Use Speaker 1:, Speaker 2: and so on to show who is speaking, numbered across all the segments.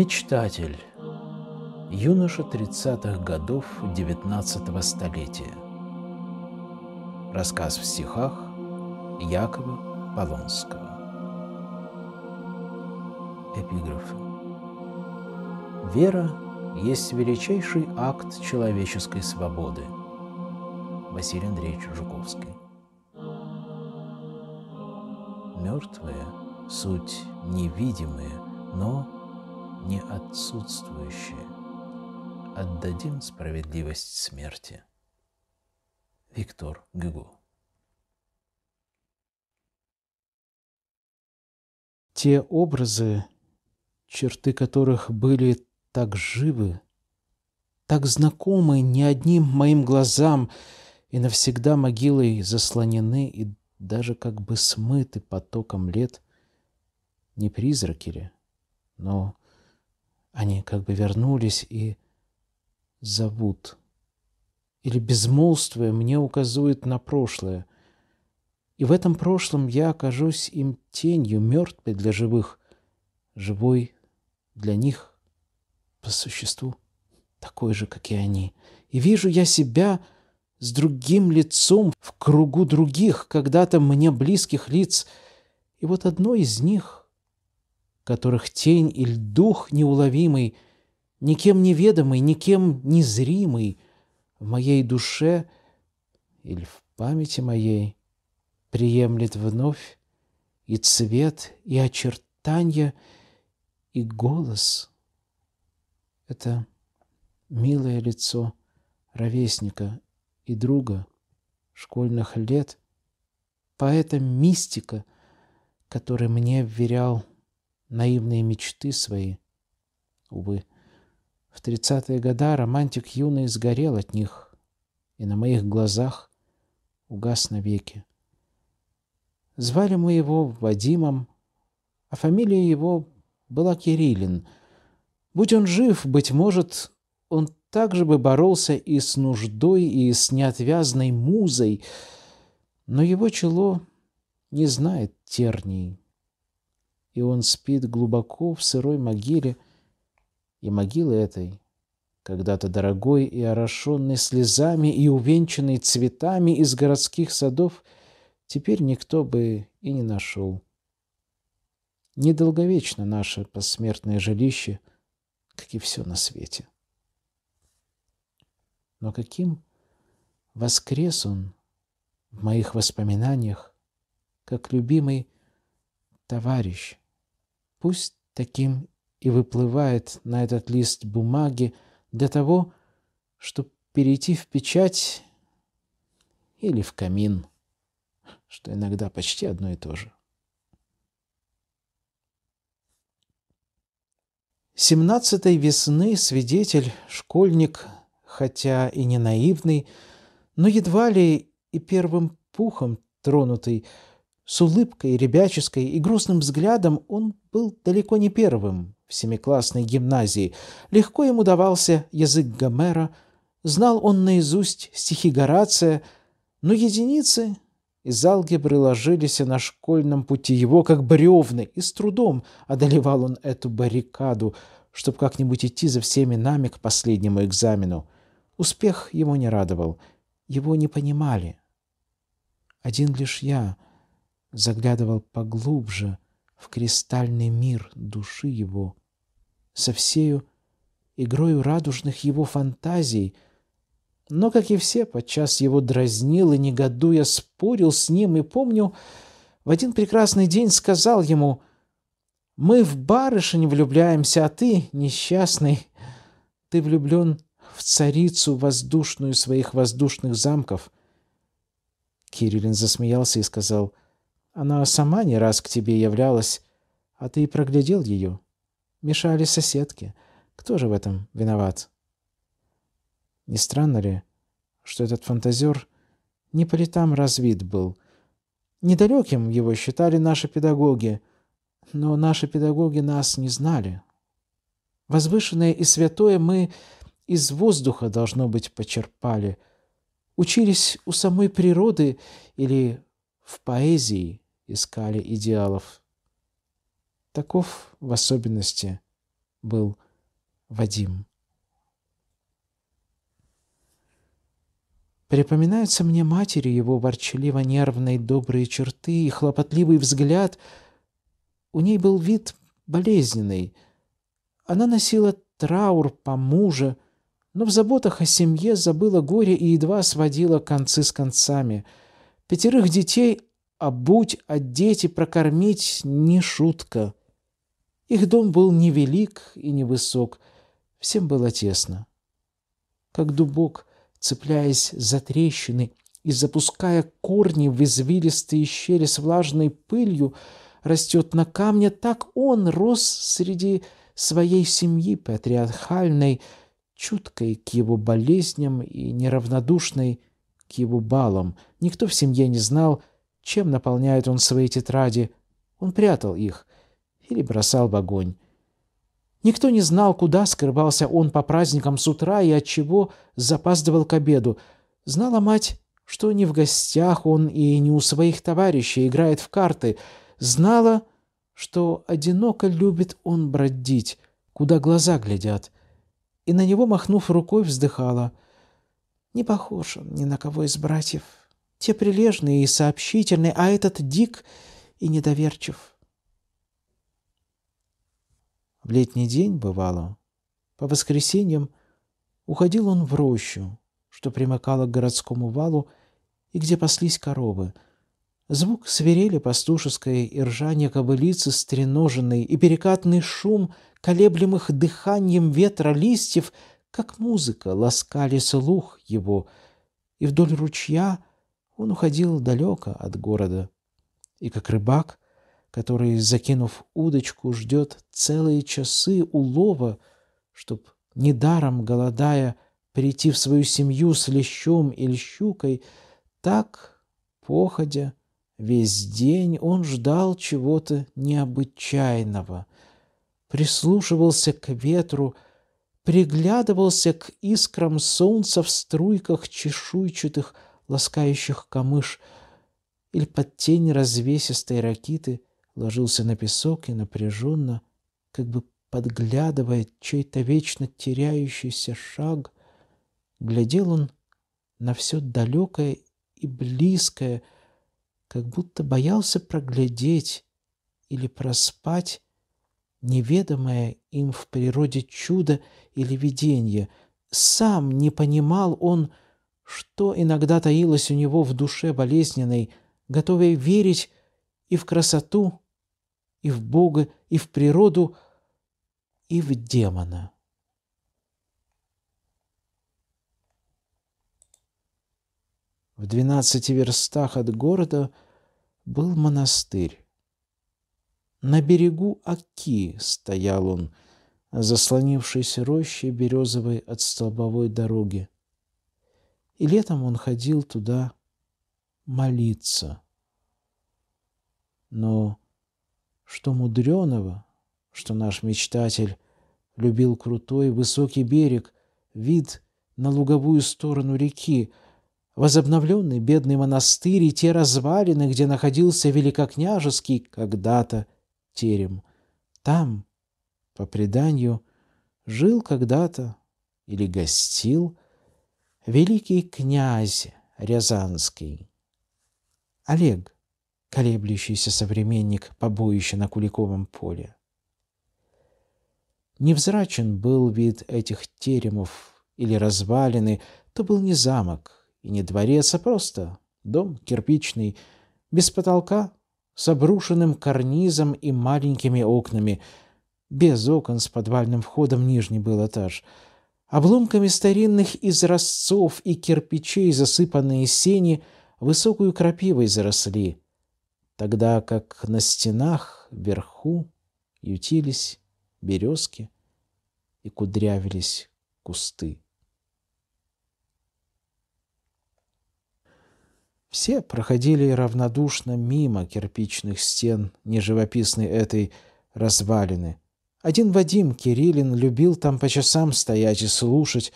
Speaker 1: Мечтатель. Юноша 30-х годов 19 столетия. Рассказ в стихах Якова Полонского. Эпиграф: Вера есть величайший акт человеческой свободы. Василий Андреевич Жуковский. Мертвые – суть невидимые, но не отсутствующее, отдадим справедливость смерти. Виктор Гюго Те образы, черты которых были так живы, так знакомы не одним моим глазам и навсегда могилой заслонены и даже как бы смыты потоком лет, не призраки ли, но они как бы вернулись и зовут. Или безмолвствие мне указывает на прошлое. И в этом прошлом я окажусь им тенью, мертвой для живых, живой для них по существу, такой же, как и они. И вижу я себя с другим лицом в кругу других, когда-то мне близких лиц. И вот одно из них которых тень или дух неуловимый, никем неведомый, никем незримый, в моей душе или в памяти моей приемлет вновь и цвет, и очертания, и голос. Это милое лицо ровесника и друга школьных лет, поэта-мистика, который мне вверял наивные мечты свои. Увы, в тридцатые года романтик юный сгорел от них, и на моих глазах угас навеки. Звали мы его Вадимом, а фамилия его была Кириллин. Будь он жив, быть может, он также бы боролся и с нуждой, и с неотвязной музой, но его чело не знает терний и он спит глубоко в сырой могиле, и могилы этой, когда-то дорогой и орошенной слезами и увенчанной цветами из городских садов, теперь никто бы и не нашел. Недолговечно наше посмертное жилище, как и все на свете. Но каким воскрес он в моих воспоминаниях, как любимый товарищ, Пусть таким и выплывает на этот лист бумаги для того, чтобы перейти в печать или в камин, что иногда почти одно и то же. 17 весны свидетель, школьник, хотя и не наивный, но едва ли и первым пухом тронутый, с улыбкой, ребяческой и грустным взглядом он был далеко не первым в семиклассной гимназии. Легко ему давался язык Гомера, знал он наизусть стихи Горация, но единицы из алгебры ложились на школьном пути его как бревны, и с трудом одолевал он эту баррикаду, чтобы как-нибудь идти за всеми нами к последнему экзамену. Успех его не радовал, его не понимали. Один лишь я — заглядывал поглубже в кристальный мир души его, со всею игрою радужных его фантазий, но, как и все, подчас его дразнил и, негодуя, спорил с ним, и, помню, в один прекрасный день сказал ему, «Мы в барышень влюбляемся, а ты, несчастный, ты влюблен в царицу воздушную своих воздушных замков». Кириллин засмеялся и сказал, — она сама не раз к тебе являлась, а ты проглядел ее. Мешали соседки. Кто же в этом виноват? Не странно ли, что этот фантазер не по летам развит был? Недалеким его считали наши педагоги, но наши педагоги нас не знали. Возвышенное и святое мы из воздуха, должно быть, почерпали. Учились у самой природы или в поэзии – искали идеалов. Таков в особенности был Вадим. Припоминаются мне матери его ворчаливо-нервные добрые черты и хлопотливый взгляд. У ней был вид болезненный. Она носила траур по мужу, но в заботах о семье забыла горе и едва сводила концы с концами. Пятерых детей а будь от а дети прокормить не шутка. Их дом был невелик и невысок, всем было тесно. Как дубок, цепляясь за трещины и запуская корни в извилистые щели с влажной пылью, растет на камне, так он рос среди своей семьи патриархальной, чуткой к его болезням и неравнодушной к его балам. Никто в семье не знал, чем наполняет он свои тетради? Он прятал их или бросал в огонь. Никто не знал, куда скрывался он по праздникам с утра и отчего запаздывал к обеду. Знала мать, что не в гостях он и не у своих товарищей играет в карты. Знала, что одиноко любит он бродить, куда глаза глядят. И на него, махнув рукой, вздыхала. «Не похож он ни на кого из братьев». Те прилежные и сообщительные, а этот дик и недоверчив. В летний день, бывало, по воскресеньям уходил он в рощу, что примыкала к городскому валу и где паслись коровы. Звук свирели пастушеское и ржание кобылицы стреноженной и перекатный шум колеблемых дыханием ветра листьев, как музыка, ласкали слух его, и вдоль ручья — он уходил далеко от города. И как рыбак, который, закинув удочку, ждет целые часы улова, чтоб недаром голодая прийти в свою семью с лещом или щукой, так, походя, весь день он ждал чего-то необычайного, прислушивался к ветру, приглядывался к искрам солнца в струйках чешуйчатых ласкающих камыш, или под тень развесистой ракиты ложился на песок и напряженно, как бы подглядывая чей-то вечно теряющийся шаг, глядел он на все далекое и близкое, как будто боялся проглядеть или проспать неведомое им в природе чудо или видение. Сам не понимал он, что иногда таилось у него в душе болезненной, готовая верить и в красоту, и в Бога, и в природу, и в демона. В двенадцати верстах от города был монастырь. На берегу Аки стоял он, заслонившийся рощей березовой от столбовой дороги. И летом он ходил туда молиться. Но что мудреного, что наш мечтатель любил крутой высокий берег, вид на луговую сторону реки, возобновленный бедный монастырь и те развалины, где находился великокняжеский когда-то терем. Там, по преданию, жил когда-то или гостил – великий князь Рязанский. Олег, колеблющийся современник побоища на Куликовом поле. Невзрачен был вид этих теремов или развалины, то был не замок и не дворец, а просто дом кирпичный, без потолка, с обрушенным карнизом и маленькими окнами, без окон с подвальным входом нижний был этаж — Обломками старинных изразцов и кирпичей засыпанные сени высокую крапивой заросли, тогда как на стенах вверху ютились березки и кудрявились кусты. Все проходили равнодушно мимо кирпичных стен неживописной этой развалины – один Вадим Кириллин любил там по часам стоять и слушать,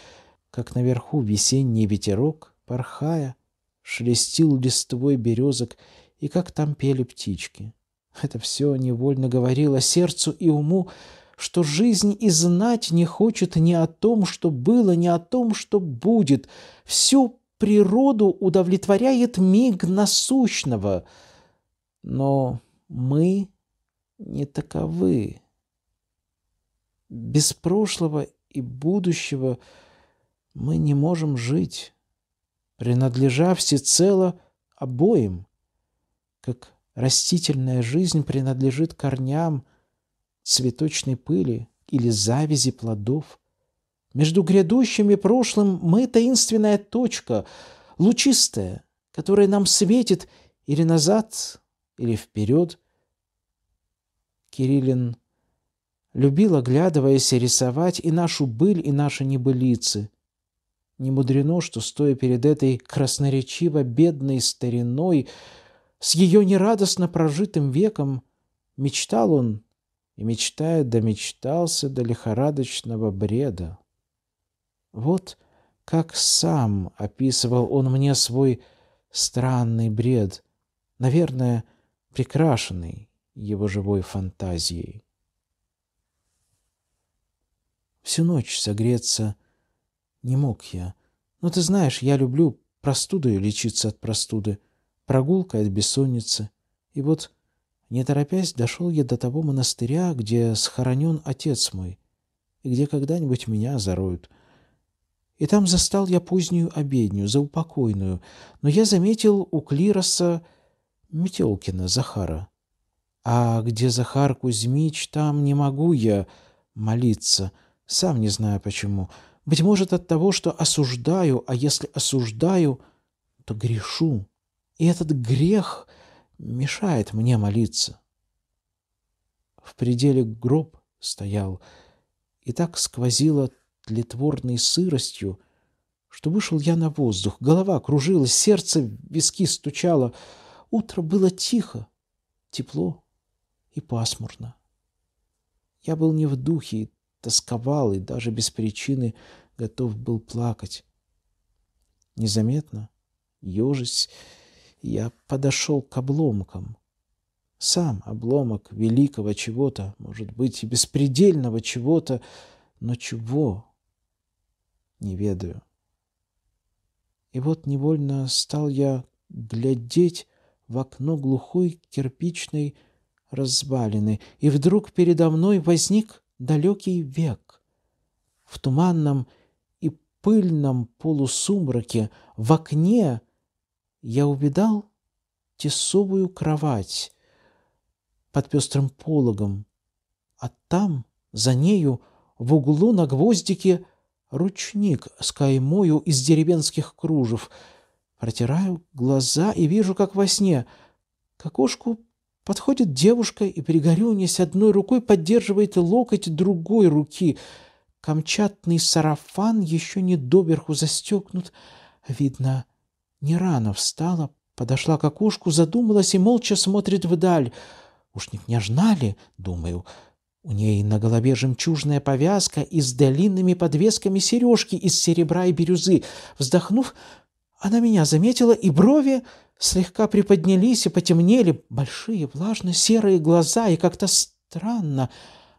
Speaker 1: как наверху весенний ветерок, порхая, шелестил листвой березок и как там пели птички. Это все невольно говорило сердцу и уму, что жизнь и знать не хочет ни о том, что было, ни о том, что будет. Всю природу удовлетворяет миг насущного. Но мы не таковы. Без прошлого и будущего мы не можем жить, принадлежа всецело обоим, как растительная жизнь принадлежит корням цветочной пыли или завязи плодов. Между грядущим и прошлым мы таинственная точка, лучистая, которая нам светит или назад, или вперед. Кириллин любил, оглядываясь, рисовать и нашу быль, и наши небылицы. Не мудрено, что, стоя перед этой красноречиво бедной стариной, с ее нерадостно прожитым веком, мечтал он, и, мечтая, домечтался до лихорадочного бреда. Вот как сам описывал он мне свой странный бред, наверное, прикрашенный его живой фантазией. Всю ночь согреться не мог я. Но ну, ты знаешь, я люблю простудой лечиться от простуды, прогулкой от бессонницы. И вот, не торопясь, дошел я до того монастыря, где схоронен отец мой, и где когда-нибудь меня зароют. И там застал я позднюю обедню, заупокойную, но я заметил у клироса Метелкина Захара. А где Захар Кузьмич, там не могу я молиться — сам не знаю почему. Быть может от того, что осуждаю, а если осуждаю, то грешу. И этот грех мешает мне молиться. В пределе гроб стоял, и так сквозило тлетворной сыростью, что вышел я на воздух, голова кружилась, сердце в виски стучало. Утро было тихо, тепло и пасмурно. Я был не в духе и тосковал и даже без причины готов был плакать. Незаметно, ежась, я подошел к обломкам. Сам обломок великого чего-то, может быть, и беспредельного чего-то, но чего? Не ведаю. И вот невольно стал я глядеть в окно глухой кирпичной развалины, и вдруг передо мной возник далекий век. В туманном и пыльном полусумраке в окне я увидал тесовую кровать под пестрым пологом, а там, за нею, в углу на гвоздике ручник с каймою из деревенских кружев. Протираю глаза и вижу, как во сне, к окошку Подходит девушка и, перегорюнясь одной рукой, поддерживает локоть другой руки. Камчатный сарафан еще не доверху застегнут. Видно, не рано встала, подошла к окошку, задумалась и молча смотрит вдаль. «Уж не княжна ли?» — думаю. У ней на голове жемчужная повязка и с долинными подвесками сережки из серебра и бирюзы. Вздохнув, она меня заметила, и брови слегка приподнялись и потемнели, большие влажно-серые глаза и как-то странно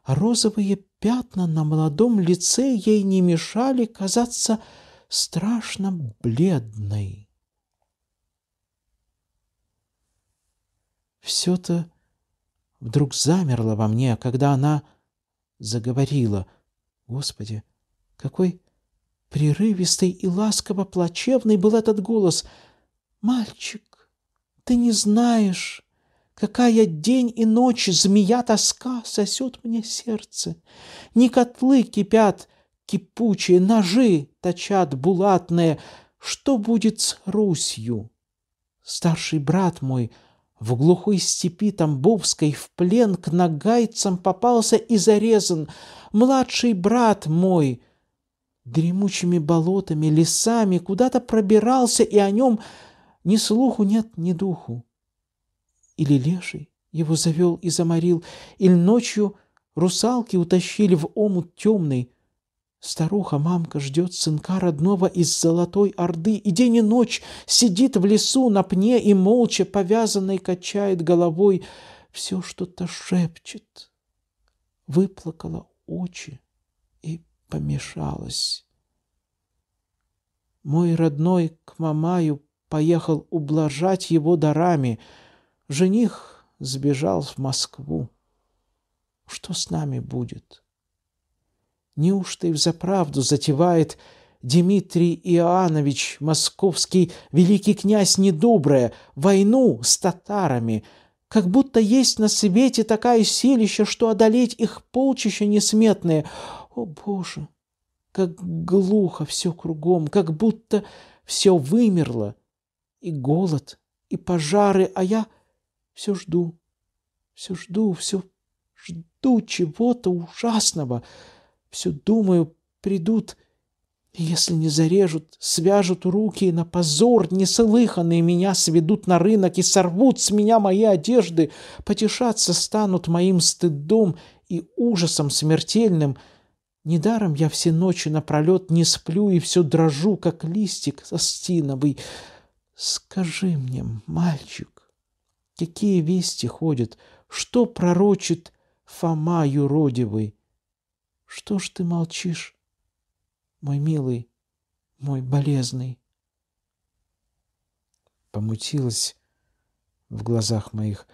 Speaker 1: розовые пятна на молодом лице ей не мешали казаться страшно бледной. Все-то вдруг замерло во мне, когда она заговорила. Господи, какой прерывистый и ласково-плачевный был этот голос! «Мальчик, ты не знаешь, какая день и ночь змея тоска сосет мне сердце. Не котлы кипят кипучие, ножи точат булатные. Что будет с Русью? Старший брат мой в глухой степи Тамбовской в плен к нагайцам попался и зарезан. Младший брат мой — дремучими болотами, лесами, куда-то пробирался, и о нем ни слуху нет, ни духу. Или леший его завел и заморил, или ночью русалки утащили в омут темный. Старуха-мамка ждет сынка родного из Золотой Орды, и день и ночь сидит в лесу на пне и молча повязанной качает головой, все что-то шепчет. Выплакала очи и помешалась. Мой родной к мамаю поехал ублажать его дарами. Жених сбежал в Москву. Что с нами будет? Неужто и взаправду затевает Дмитрий Иоанович московский великий князь Недоброе, войну с татарами, как будто есть на свете такая силища, что одолеть их полчища несметные. О, Боже! Как глухо все кругом, как будто все вымерло, и голод, и пожары, а я все жду, все жду, все жду чего-то ужасного. Все думаю, придут, если не зарежут, свяжут руки на позор неслыханные меня сведут на рынок и сорвут с меня мои одежды, потешаться станут моим стыдом и ужасом смертельным. Недаром я все ночи напролет не сплю и все дрожу, как листик остиновый. Скажи мне, мальчик, какие вести ходят, что пророчит Фома юродивый? Что ж ты молчишь, мой милый, мой болезный? Помутилось в глазах моих,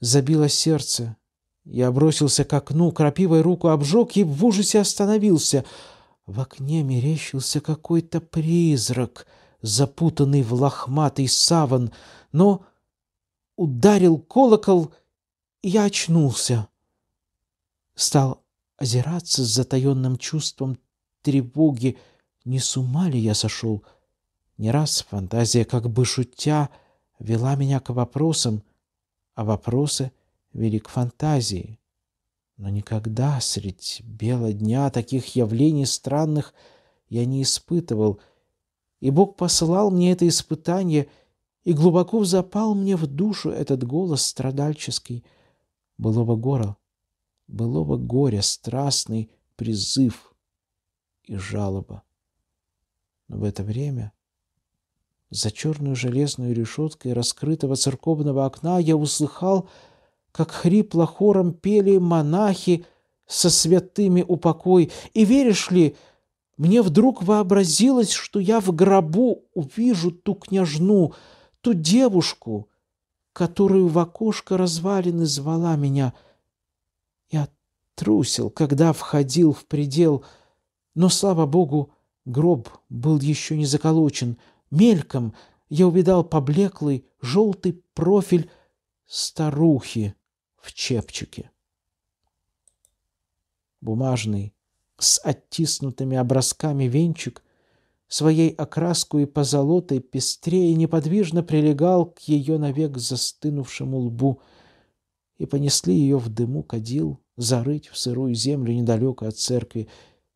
Speaker 1: забило сердце. Я бросился к окну, крапивой руку обжег и в ужасе остановился. В окне мерещился какой-то призрак — запутанный в лохматый саван, но ударил колокол, и я очнулся. Стал озираться с затаенным чувством тревоги. Не с ума ли я сошел? Не раз фантазия, как бы шутя, вела меня к вопросам, а вопросы вели к фантазии. Но никогда средь бела дня таких явлений странных я не испытывал — и Бог посылал мне это испытание, и глубоко запал мне в душу этот голос страдальческий, былого гора, былого горя, страстный призыв и жалоба. Но в это время за черную железную решеткой раскрытого церковного окна я услыхал, как хрипло хором пели монахи со святыми упокой. И веришь ли, мне вдруг вообразилось, что я в гробу увижу ту княжну, ту девушку, которую в окошко развалины звала меня. Я трусил, когда входил в предел, но, слава богу, гроб был еще не заколочен. Мельком я увидал поблеклый желтый профиль старухи в чепчике. Бумажный с оттиснутыми образками венчик, своей окраску и позолотой пестрее неподвижно прилегал к ее навек застынувшему лбу, и понесли ее в дыму кадил зарыть в сырую землю недалеко от церкви,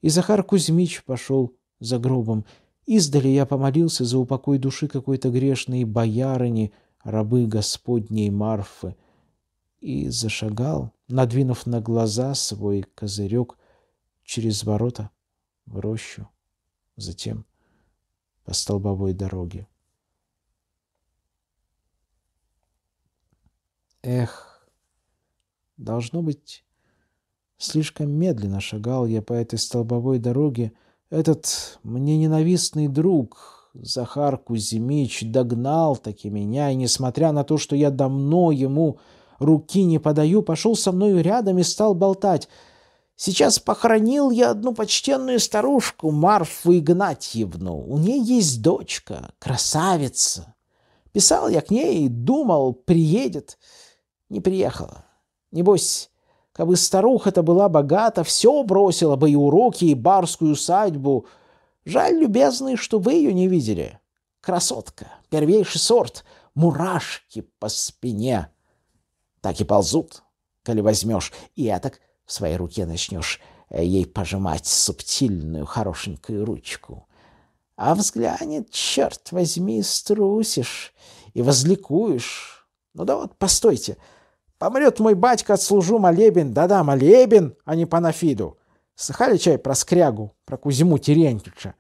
Speaker 1: и Захар Кузьмич пошел за гробом. Издали я помолился за упокой души какой-то грешной боярыни, рабы Господней Марфы, и зашагал, надвинув на глаза свой козырек через ворота в рощу, затем по столбовой дороге. Эх, должно быть, слишком медленно шагал я по этой столбовой дороге. Этот мне ненавистный друг, Захар Кузьмич, догнал таки меня, и, несмотря на то, что я давно ему руки не подаю, пошел со мною рядом и стал болтать — Сейчас похоронил я одну почтенную старушку, Марфу Игнатьевну. У нее есть дочка, красавица. Писал я к ней и думал, приедет. Не приехала. Небось, как бы старуха-то была богата, все бросила бы и уроки, и барскую усадьбу. Жаль, любезный, что вы ее не видели. Красотка, первейший сорт, мурашки по спине. Так и ползут, коли возьмешь. И так в своей руке начнешь э, ей пожимать субтильную, хорошенькую ручку. А взглянет, черт возьми, струсишь и возликуешь. Ну да вот, постойте, помрет мой батька, отслужу молебен, да-да, молебен, а не панафиду. Слыхали чай про скрягу, про Кузьму Терентьевича?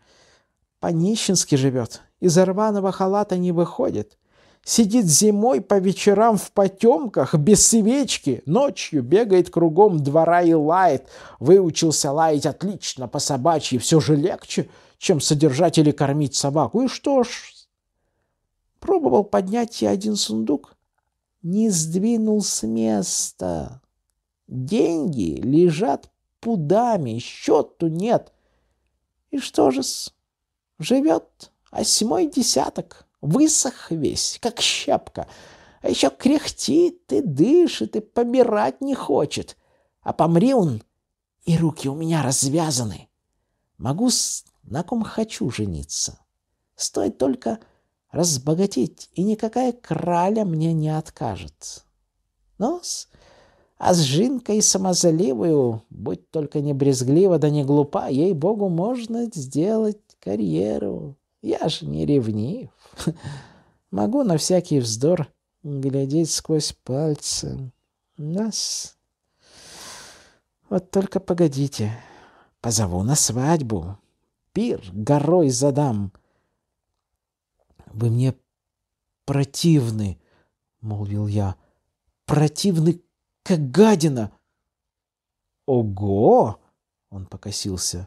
Speaker 1: По-нищенски живет, из рваного халата не выходит. Сидит зимой по вечерам в потемках, без свечки, ночью бегает кругом двора и лает. Выучился лаять отлично, по собачьи, все же легче, чем содержать или кормить собаку. И что ж, пробовал поднять и один сундук, не сдвинул с места. Деньги лежат пудами, счету нет. И что же живет восьмой десяток. Высох весь, как щепка. А еще кряхтит и дышит, и помирать не хочет. А помри он, и руки у меня развязаны. Могу с... на ком хочу жениться. Стоит только разбогатеть, и никакая краля мне не откажет. Но с... А с жинкой самозаливою, будь только не брезглива да не глупа, ей-богу, можно сделать карьеру. Я ж не ревнив. Могу на всякий вздор глядеть сквозь пальцы. Нас... Вот только погодите. Позову на свадьбу. Пир горой задам. Вы мне противны, молвил я. Противны, как гадина. Ого! Он покосился.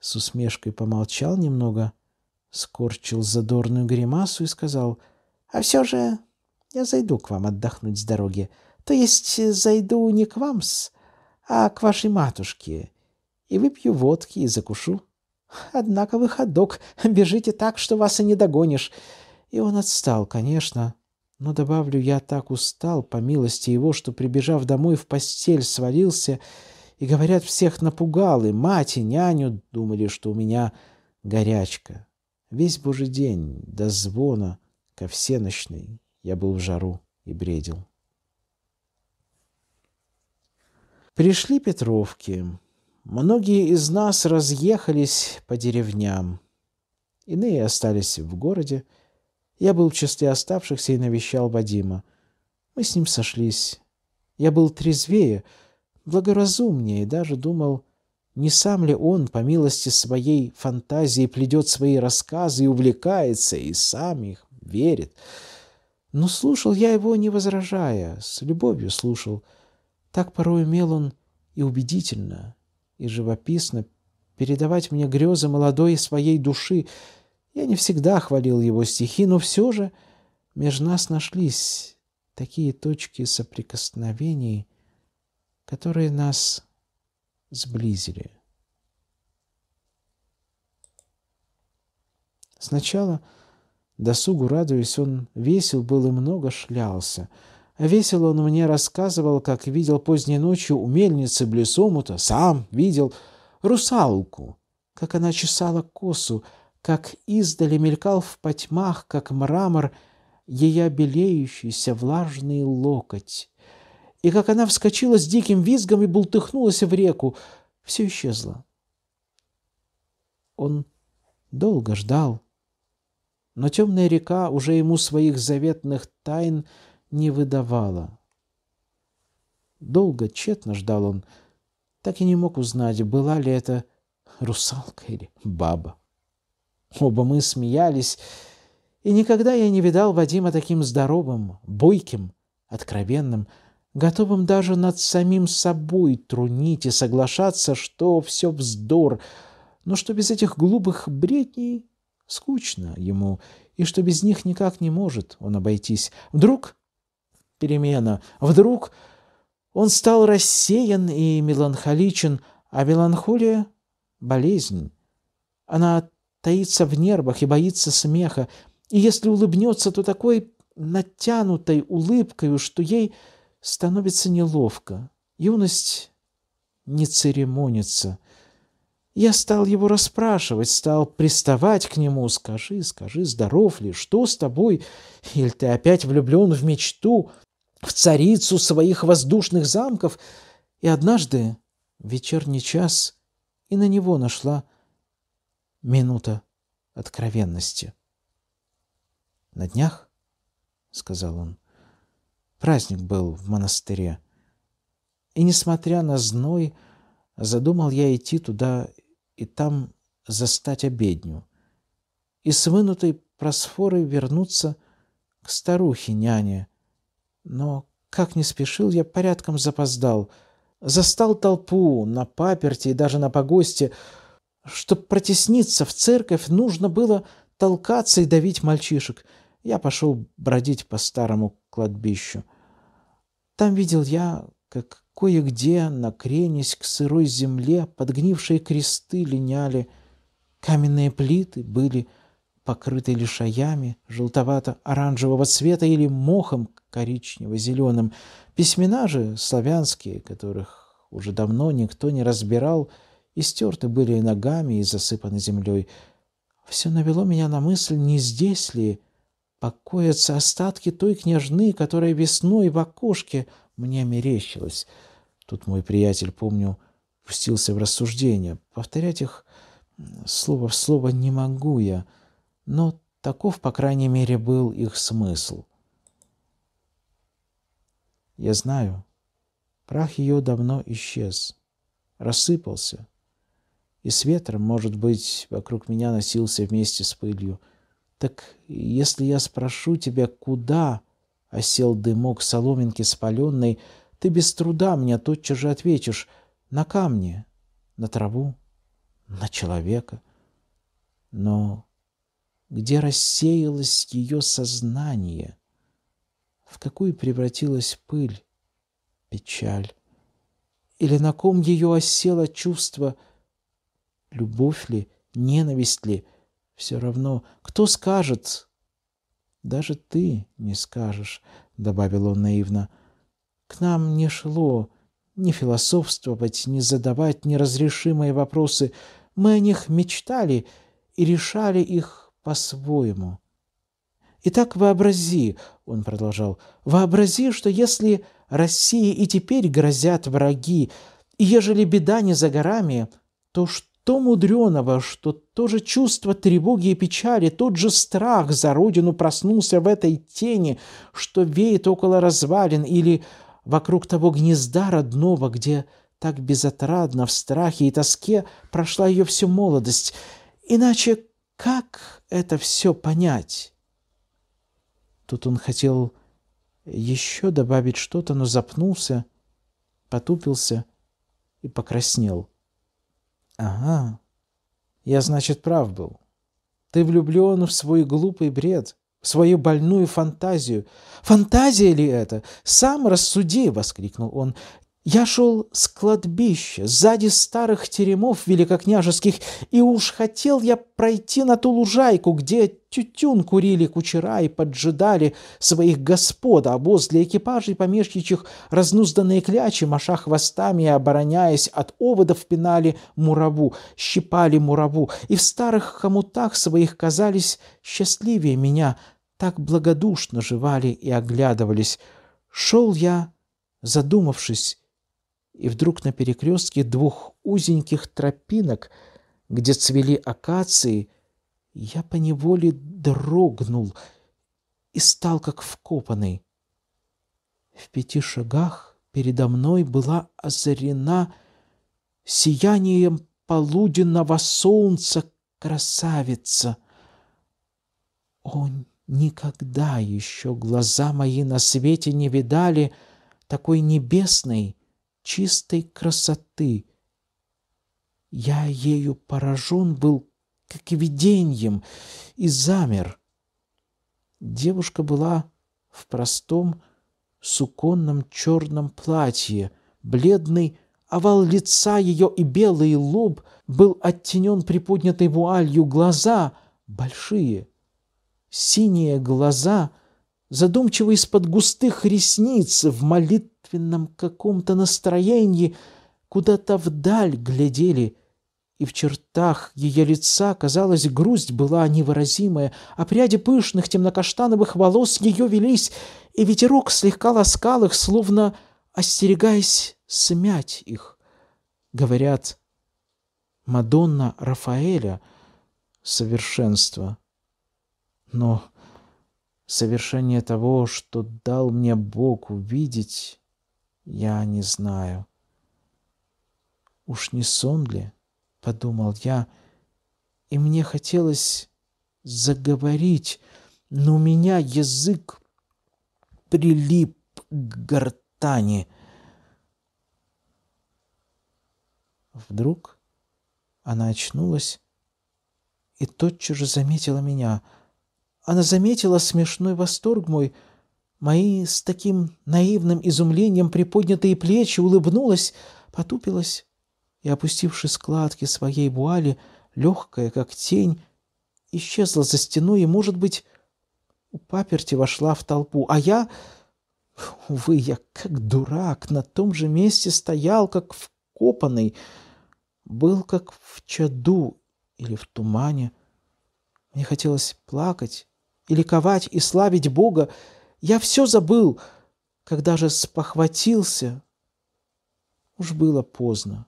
Speaker 1: С усмешкой помолчал немного, скорчил задорную гримасу и сказал, «А все же я зайду к вам отдохнуть с дороги. То есть зайду не к вам, а к вашей матушке, и выпью водки и закушу. Однако вы ходок, бежите так, что вас и не догонишь». И он отстал, конечно, но, добавлю, я так устал, по милости его, что, прибежав домой, в постель свалился и, говорят, всех напугал, и мать, и няню думали, что у меня горячка. Весь божий день до звона ко всеночной я был в жару и бредил. Пришли Петровки. Многие из нас разъехались по деревням. Иные остались в городе. Я был в числе оставшихся и навещал Вадима. Мы с ним сошлись. Я был трезвее, благоразумнее и даже думал, не сам ли он, по милости своей фантазии, пледет свои рассказы и увлекается, и сам их верит? Но слушал я его, не возражая, с любовью слушал. Так порой умел он и убедительно, и живописно передавать мне грезы молодой своей души. Я не всегда хвалил его стихи, но все же между нас нашлись такие точки соприкосновений, которые нас сблизили. Сначала, досугу радуясь, он весел был и много шлялся. А весело он мне рассказывал, как видел поздней ночью у мельницы Блесомута, сам видел русалку, как она чесала косу, как издали мелькал в потьмах, как мрамор, ея белеющийся влажный локоть и как она вскочила с диким визгом и бултыхнулась в реку. Все исчезло. Он долго ждал, но темная река уже ему своих заветных тайн не выдавала. Долго тщетно ждал он, так и не мог узнать, была ли это русалка или баба. Оба мы смеялись, и никогда я не видал Вадима таким здоровым, бойким, откровенным, готовым даже над самим собой трунить и соглашаться, что все вздор, но что без этих глупых бредней скучно ему, и что без них никак не может он обойтись. Вдруг перемена, вдруг он стал рассеян и меланхоличен, а меланхолия — болезнь. Она таится в нервах и боится смеха, и если улыбнется, то такой натянутой улыбкой, что ей — становится неловко. Юность не церемонится. Я стал его расспрашивать, стал приставать к нему. «Скажи, скажи, здоров ли? Что с тобой? Или ты опять влюблен в мечту, в царицу своих воздушных замков?» И однажды, в вечерний час, и на него нашла минута откровенности. «На днях?» — сказал он. — Праздник был в монастыре. И, несмотря на зной, задумал я идти туда и там застать обедню. И с вынутой просфорой вернуться к старухе-няне. Но, как не спешил, я порядком запоздал. Застал толпу на паперте и даже на погосте. чтоб протесниться в церковь, нужно было толкаться и давить мальчишек — я пошел бродить по старому кладбищу. Там видел я, как кое-где, накренясь к сырой земле, подгнившие кресты линяли, каменные плиты были покрыты лишаями желтовато-оранжевого цвета или мохом коричнево-зеленым. Письмена же славянские, которых уже давно никто не разбирал, истерты были ногами и засыпаны землей. Все навело меня на мысль, не здесь ли покоятся остатки той княжны, которая весной в окошке мне мерещилась. Тут мой приятель, помню, пустился в рассуждения. Повторять их слово в слово не могу я, но таков, по крайней мере, был их смысл. Я знаю, прах ее давно исчез, рассыпался, и с ветром, может быть, вокруг меня носился вместе с пылью — «Так если я спрошу тебя, куда?» — осел дымок соломинки спаленной. «Ты без труда мне тотчас же ответишь. На камне, на траву, на человека». Но где рассеялось ее сознание? В какую превратилась пыль, печаль? Или на ком ее осело чувство? Любовь ли, ненависть ли — все равно, кто скажет? Даже ты не скажешь, добавил он наивно. К нам не шло ни философствовать, ни задавать неразрешимые вопросы. Мы о них мечтали и решали их по-своему. «Итак, вообрази», — он продолжал, — «вообрази, что если России и теперь грозят враги, и ежели беда не за горами, то что?» То мудреного, что то же чувство тревоги и печали, тот же страх за родину проснулся в этой тени, что веет около развалин или вокруг того гнезда родного, где так безотрадно в страхе и тоске прошла ее всю молодость. Иначе как это все понять? Тут он хотел еще добавить что-то, но запнулся, потупился и покраснел. «Ага. Я, значит, прав был. Ты влюблен в свой глупый бред, в свою больную фантазию. Фантазия ли это? Сам рассуди!» — воскликнул он. Я шел с кладбища, сзади старых теремов великокняжеских, и уж хотел я пройти на ту лужайку, где тютюн курили кучера и поджидали своих господ, а воз для экипажей помещичьих разнузданные клячи, маша хвостами и обороняясь от оводов, пинали мураву, щипали мураву, и в старых хомутах своих казались счастливее меня, так благодушно жевали и оглядывались. Шел я, задумавшись, и вдруг на перекрестке двух узеньких тропинок, где цвели акации, я поневоле дрогнул и стал как вкопанный. В пяти шагах передо мной была озарена сиянием полуденного солнца красавица. О, никогда еще глаза мои на свете не видали такой небесной, чистой красоты. Я ею поражен был, как видением, и замер. Девушка была в простом суконном черном платье, бледный овал лица ее и белый лоб был оттенен приподнятой вуалью, глаза большие, синие глаза — задумчиво из-под густых ресниц в молитвенном каком-то настроении куда-то вдаль глядели, и в чертах ее лица, казалось, грусть была невыразимая, а пряди пышных темнокаштановых волос ее велись, и ветерок слегка ласкал их, словно остерегаясь смять их. Говорят, Мадонна Рафаэля — совершенство. Но Совершение того, что дал мне Бог увидеть, я не знаю. Уж не сон ли, подумал я, и мне хотелось заговорить, но у меня язык прилип к гортани. Вдруг она очнулась и тотчас же заметила меня — она заметила смешной восторг мой, мои с таким наивным изумлением приподнятые плечи, улыбнулась, потупилась и, опустивши складки своей буали легкая, как тень, исчезла за стеной и, может быть, у паперти вошла в толпу. А я, увы, я как дурак, на том же месте стоял, как вкопанный, был как в чаду или в тумане. Мне хотелось плакать, и ликовать, и славить Бога. Я все забыл, когда же спохватился. Уж было поздно.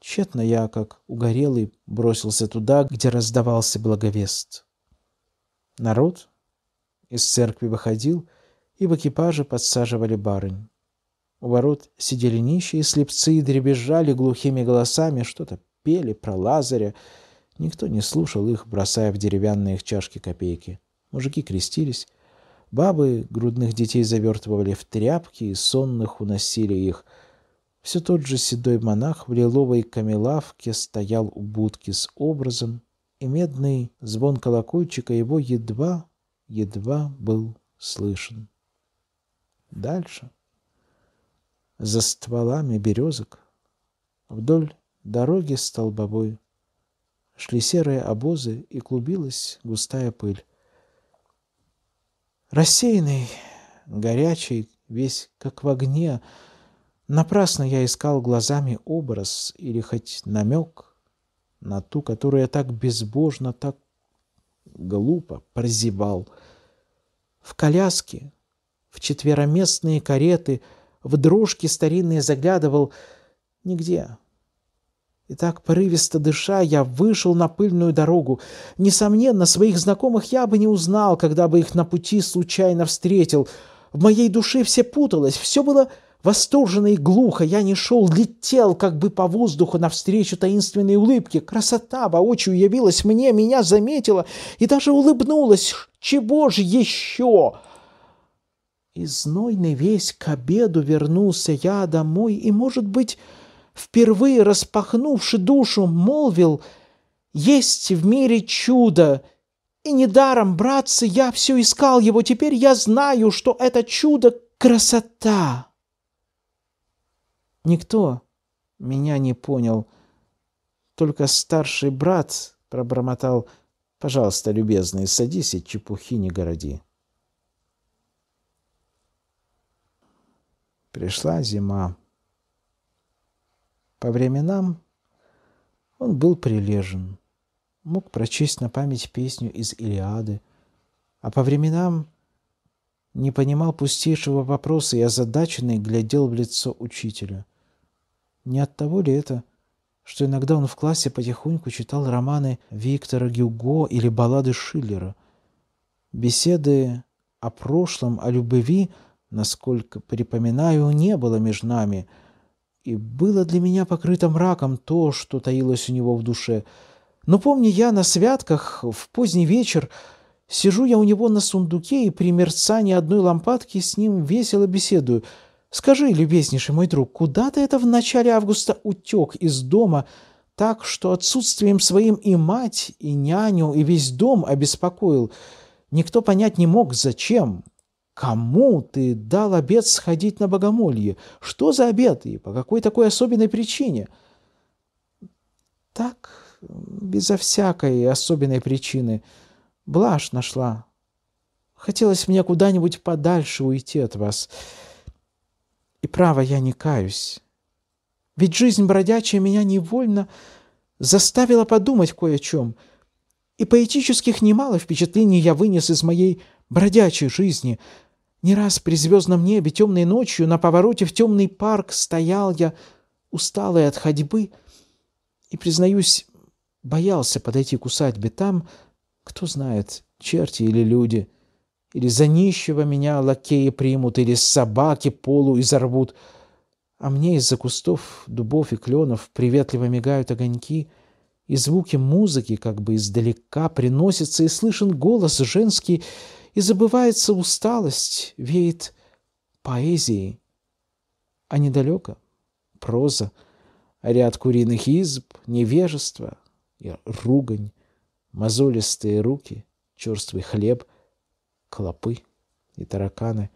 Speaker 1: Тщетно я, как угорелый, бросился туда, где раздавался благовест. Народ из церкви выходил, и в экипаже подсаживали барынь. У ворот сидели нищие слепцы и дребезжали глухими голосами, что-то пели про Лазаря, Никто не слушал их, бросая в деревянные их чашки копейки. Мужики крестились. Бабы грудных детей завертывали в тряпки и сонных уносили их. Все тот же седой монах в лиловой камелавке стоял у будки с образом, и медный звон колокольчика его едва, едва был слышен. Дальше, за стволами березок, вдоль дороги столбовой, Шли серые обозы, и клубилась густая пыль. Рассеянный, горячий, весь как в огне, напрасно я искал глазами образ или хоть намек на ту, которую я так безбожно, так глупо прозевал. В коляске, в четвероместные кареты, в дружки старинные заглядывал нигде — и так, порывисто дыша, я вышел на пыльную дорогу. Несомненно, своих знакомых я бы не узнал, когда бы их на пути случайно встретил. В моей душе все путалось, все было восторженно и глухо. Я не шел, летел как бы по воздуху навстречу таинственной улыбке. Красота воочию явилась мне, меня заметила и даже улыбнулась. Чего же еще?» И знойный весь к обеду вернулся я домой, и, может быть, впервые распахнувши душу, молвил, «Есть в мире чудо, и недаром, братцы, я все искал его, теперь я знаю, что это чудо — красота!» Никто меня не понял, только старший брат пробормотал, «Пожалуйста, любезный, садись и чепухи не городи». Пришла зима. По временам он был прилежен, мог прочесть на память песню из «Илиады», а по временам не понимал пустейшего вопроса и озадаченный глядел в лицо учителя. Не от того ли это, что иногда он в классе потихоньку читал романы Виктора Гюго или баллады Шиллера? Беседы о прошлом, о любви, насколько припоминаю, не было между нами — и было для меня покрыто мраком то, что таилось у него в душе. Но помню я на святках в поздний вечер, сижу я у него на сундуке и при мерцании одной лампадки с ним весело беседую. «Скажи, любезнейший мой друг, куда ты это в начале августа утек из дома, так что отсутствием своим и мать, и няню, и весь дом обеспокоил?» Никто понять не мог, зачем, Кому ты дал обед сходить на богомолье? Что за обед и по какой такой особенной причине? Так, безо всякой особенной причины. Блажь нашла. Хотелось мне куда-нибудь подальше уйти от вас. И право, я не каюсь. Ведь жизнь бродячая меня невольно заставила подумать кое о чем. И поэтических немало впечатлений я вынес из моей бродячей жизни — не раз при звездном небе темной ночью на повороте в темный парк стоял я, усталый от ходьбы, и, признаюсь, боялся подойти к усадьбе там, кто знает, черти или люди, или за нищего меня лакеи примут, или собаки полу изорвут, а мне из-за кустов, дубов и кленов приветливо мигают огоньки, и звуки музыки как бы издалека приносятся, и слышен голос женский — и забывается усталость, веет поэзией. А недалеко проза, ряд куриных изб, невежество и ругань, мозолистые руки, черствый хлеб, клопы и тараканы.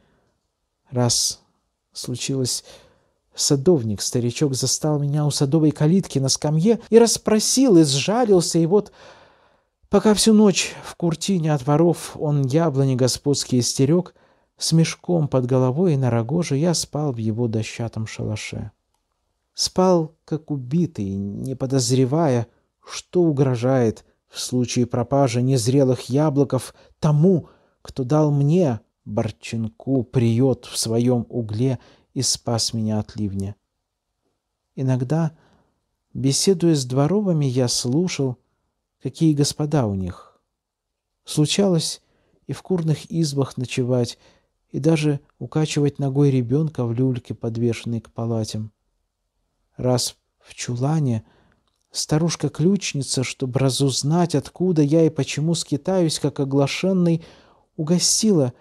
Speaker 1: Раз случилось... Садовник, старичок, застал меня у садовой калитки на скамье и расспросил, и сжалился, и вот Пока всю ночь в куртине от воров он яблони господские стерег, с мешком под головой и на рогоже я спал в его дощатом шалаше. Спал, как убитый, не подозревая, что угрожает в случае пропажи незрелых яблоков тому, кто дал мне, борчинку приют в своем угле и спас меня от ливня. Иногда, беседуя с дворовыми, я слушал, какие господа у них. Случалось и в курных избах ночевать, и даже укачивать ногой ребенка в люльке, подвешенной к палатям. Раз в чулане старушка-ключница, чтобы разузнать, откуда я и почему скитаюсь, как оглашенный, угостила,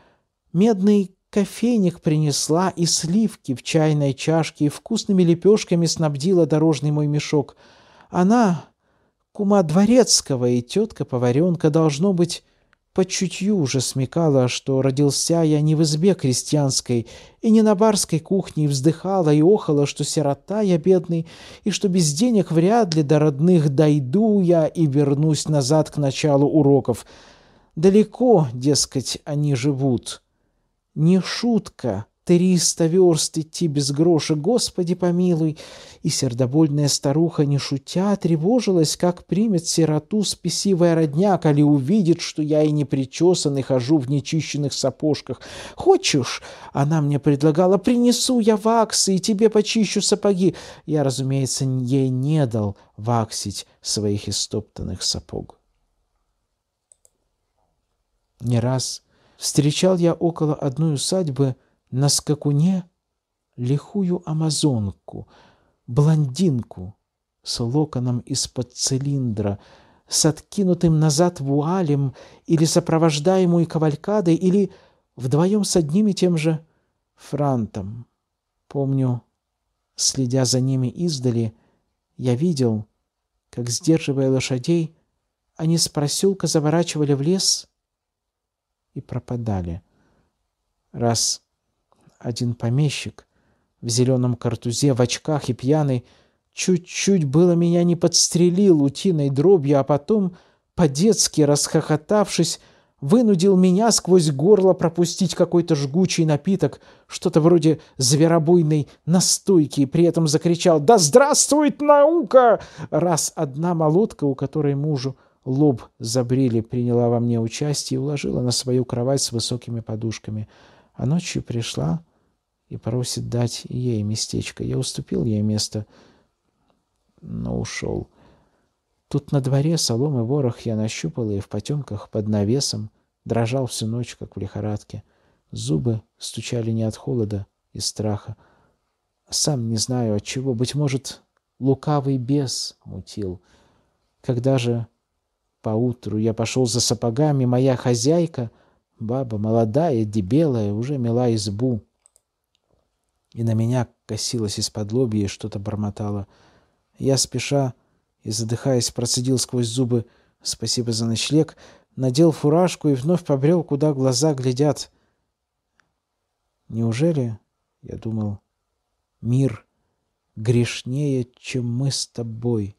Speaker 1: медный кофейник принесла и сливки в чайной чашке, и вкусными лепешками снабдила дорожный мой мешок. Она, Кума Дворецкого и тетка-поваренка, должно быть, по чутью уже смекала, что родился я не в избе крестьянской и не на барской кухне, и вздыхала и охала, что сирота я бедный, и что без денег вряд ли до родных дойду я и вернусь назад к началу уроков. Далеко, дескать, они живут. Не шутка Триста верст идти без гроша, Господи помилуй!» И сердобольная старуха, не шутя, тревожилась, как примет сироту спесивая родня, коли увидит, что я и не причесан, и хожу в нечищенных сапожках. «Хочешь?» — она мне предлагала. «Принесу я ваксы, и тебе почищу сапоги». Я, разумеется, ей не дал ваксить своих истоптанных сапог. Не раз встречал я около одной усадьбы — на скакуне лихую амазонку, блондинку с локоном из-под цилиндра, с откинутым назад вуалем или сопровождаемую кавалькадой, или вдвоем с одним и тем же франтом. Помню, следя за ними издали, я видел, как, сдерживая лошадей, они с проселка заворачивали в лес и пропадали. Раз один помещик в зеленом картузе, в очках и пьяный, чуть-чуть было меня не подстрелил утиной дробью, а потом, по-детски расхохотавшись, вынудил меня сквозь горло пропустить какой-то жгучий напиток, что-то вроде зверобойной настойки, и при этом закричал «Да здравствует наука!» Раз одна молотка, у которой мужу лоб забрили, приняла во мне участие и уложила на свою кровать с высокими подушками. А ночью пришла и просит дать ей местечко. Я уступил ей место, но ушел. Тут на дворе соломы ворох я нащупал, и в потемках под навесом дрожал всю ночь, как в лихорадке. Зубы стучали не от холода и страха. Сам не знаю от чего, быть может, лукавый бес мутил. Когда же поутру я пошел за сапогами, моя хозяйка, баба молодая, дебелая, уже мела избу и на меня косилась из-под лобья и что-то бормотала. Я, спеша и задыхаясь, процедил сквозь зубы «Спасибо за ночлег», надел фуражку и вновь побрел, куда глаза глядят. Неужели, я думал, мир грешнее, чем мы с тобой?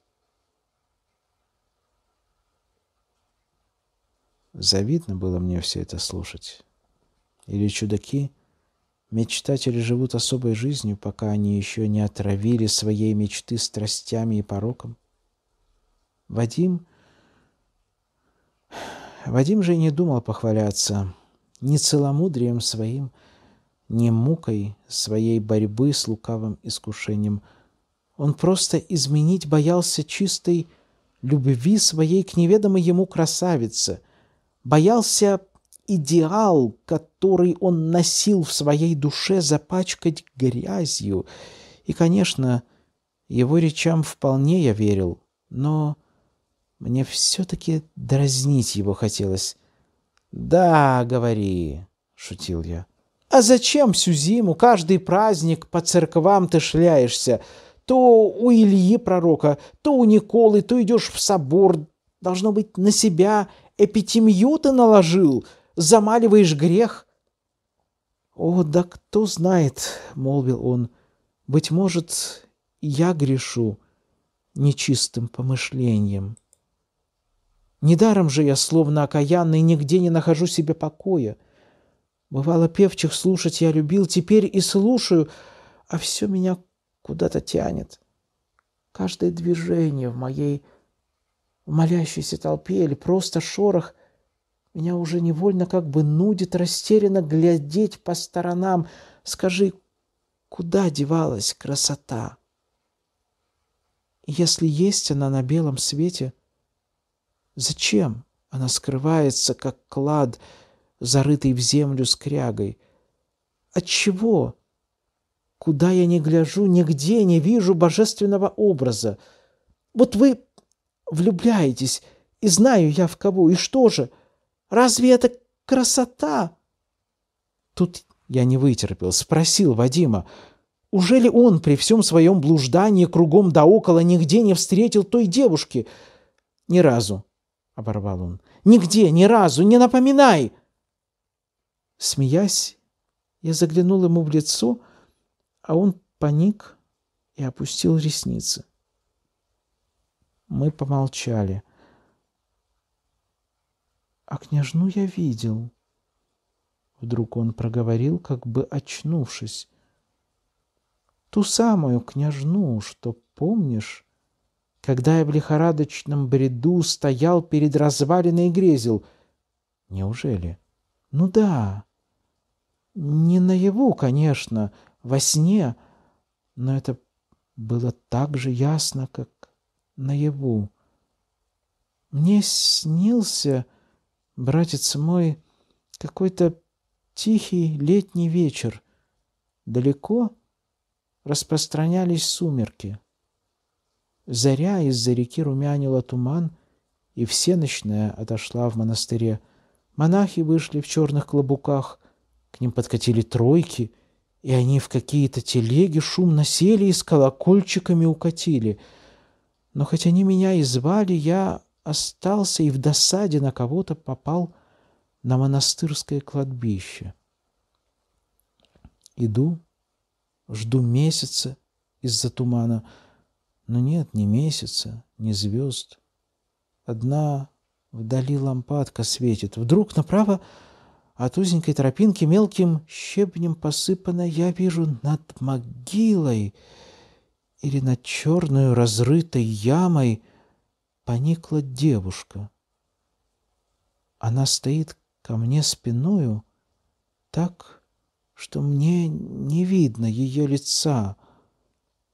Speaker 1: Завидно было мне все это слушать. Или чудаки — Мечтатели живут особой жизнью, пока они еще не отравили своей мечты страстями и пороком. Вадим... Вадим же не думал похваляться ни целомудрием своим, ни мукой своей борьбы с лукавым искушением. Он просто изменить боялся чистой любви своей к неведомой ему красавице, боялся идеал, который он носил в своей душе, запачкать грязью. И, конечно, его речам вполне я верил, но мне все-таки дразнить его хотелось. «Да, говори», — шутил я. «А зачем всю зиму, каждый праздник по церквам ты шляешься? То у Ильи пророка, то у Николы, то идешь в собор. Должно быть, на себя эпитемью ты наложил» замаливаешь грех». «О, да кто знает», — молвил он, — «быть может, я грешу нечистым помышлением». Недаром же я, словно окаянный, нигде не нахожу себе покоя. Бывало, певчих слушать я любил, теперь и слушаю, а все меня куда-то тянет. Каждое движение в моей в молящейся толпе или просто шорох меня уже невольно как бы нудит растерянно глядеть по сторонам. Скажи, куда девалась красота? Если есть она на белом свете, зачем она скрывается, как клад, зарытый в землю с крягой? Отчего? Куда я не гляжу, нигде не вижу божественного образа. Вот вы влюбляетесь, и знаю я в кого, и что же — Разве это красота?» Тут я не вытерпел, спросил Вадима, Ужели он при всем своем блуждании кругом да около нигде не встретил той девушки? — Ни разу, — оборвал он. — Нигде, ни разу, не напоминай! Смеясь, я заглянул ему в лицо, а он паник и опустил ресницы. Мы помолчали. — а княжну я видел. Вдруг он проговорил, как бы очнувшись. Ту самую княжну, что помнишь, когда я в лихорадочном бреду стоял перед развалиной и грезил. Неужели? Ну да. Не наяву, конечно, во сне, но это было так же ясно, как наяву. Мне снился Братец мой, какой-то тихий летний вечер. Далеко распространялись сумерки. Заря из-за реки румянила туман, и всеночная отошла в монастыре. Монахи вышли в черных клобуках, к ним подкатили тройки, и они в какие-то телеги шумно сели и с колокольчиками укатили. Но хоть они меня и звали, я остался и в досаде на кого-то попал на монастырское кладбище. Иду, жду месяца из-за тумана, но нет ни месяца, ни звезд. Одна вдали лампадка светит. Вдруг направо от узенькой тропинки мелким щебнем посыпано я вижу над могилой или над черную разрытой ямой — поникла девушка. Она стоит ко мне спиною так, что мне не видно ее лица.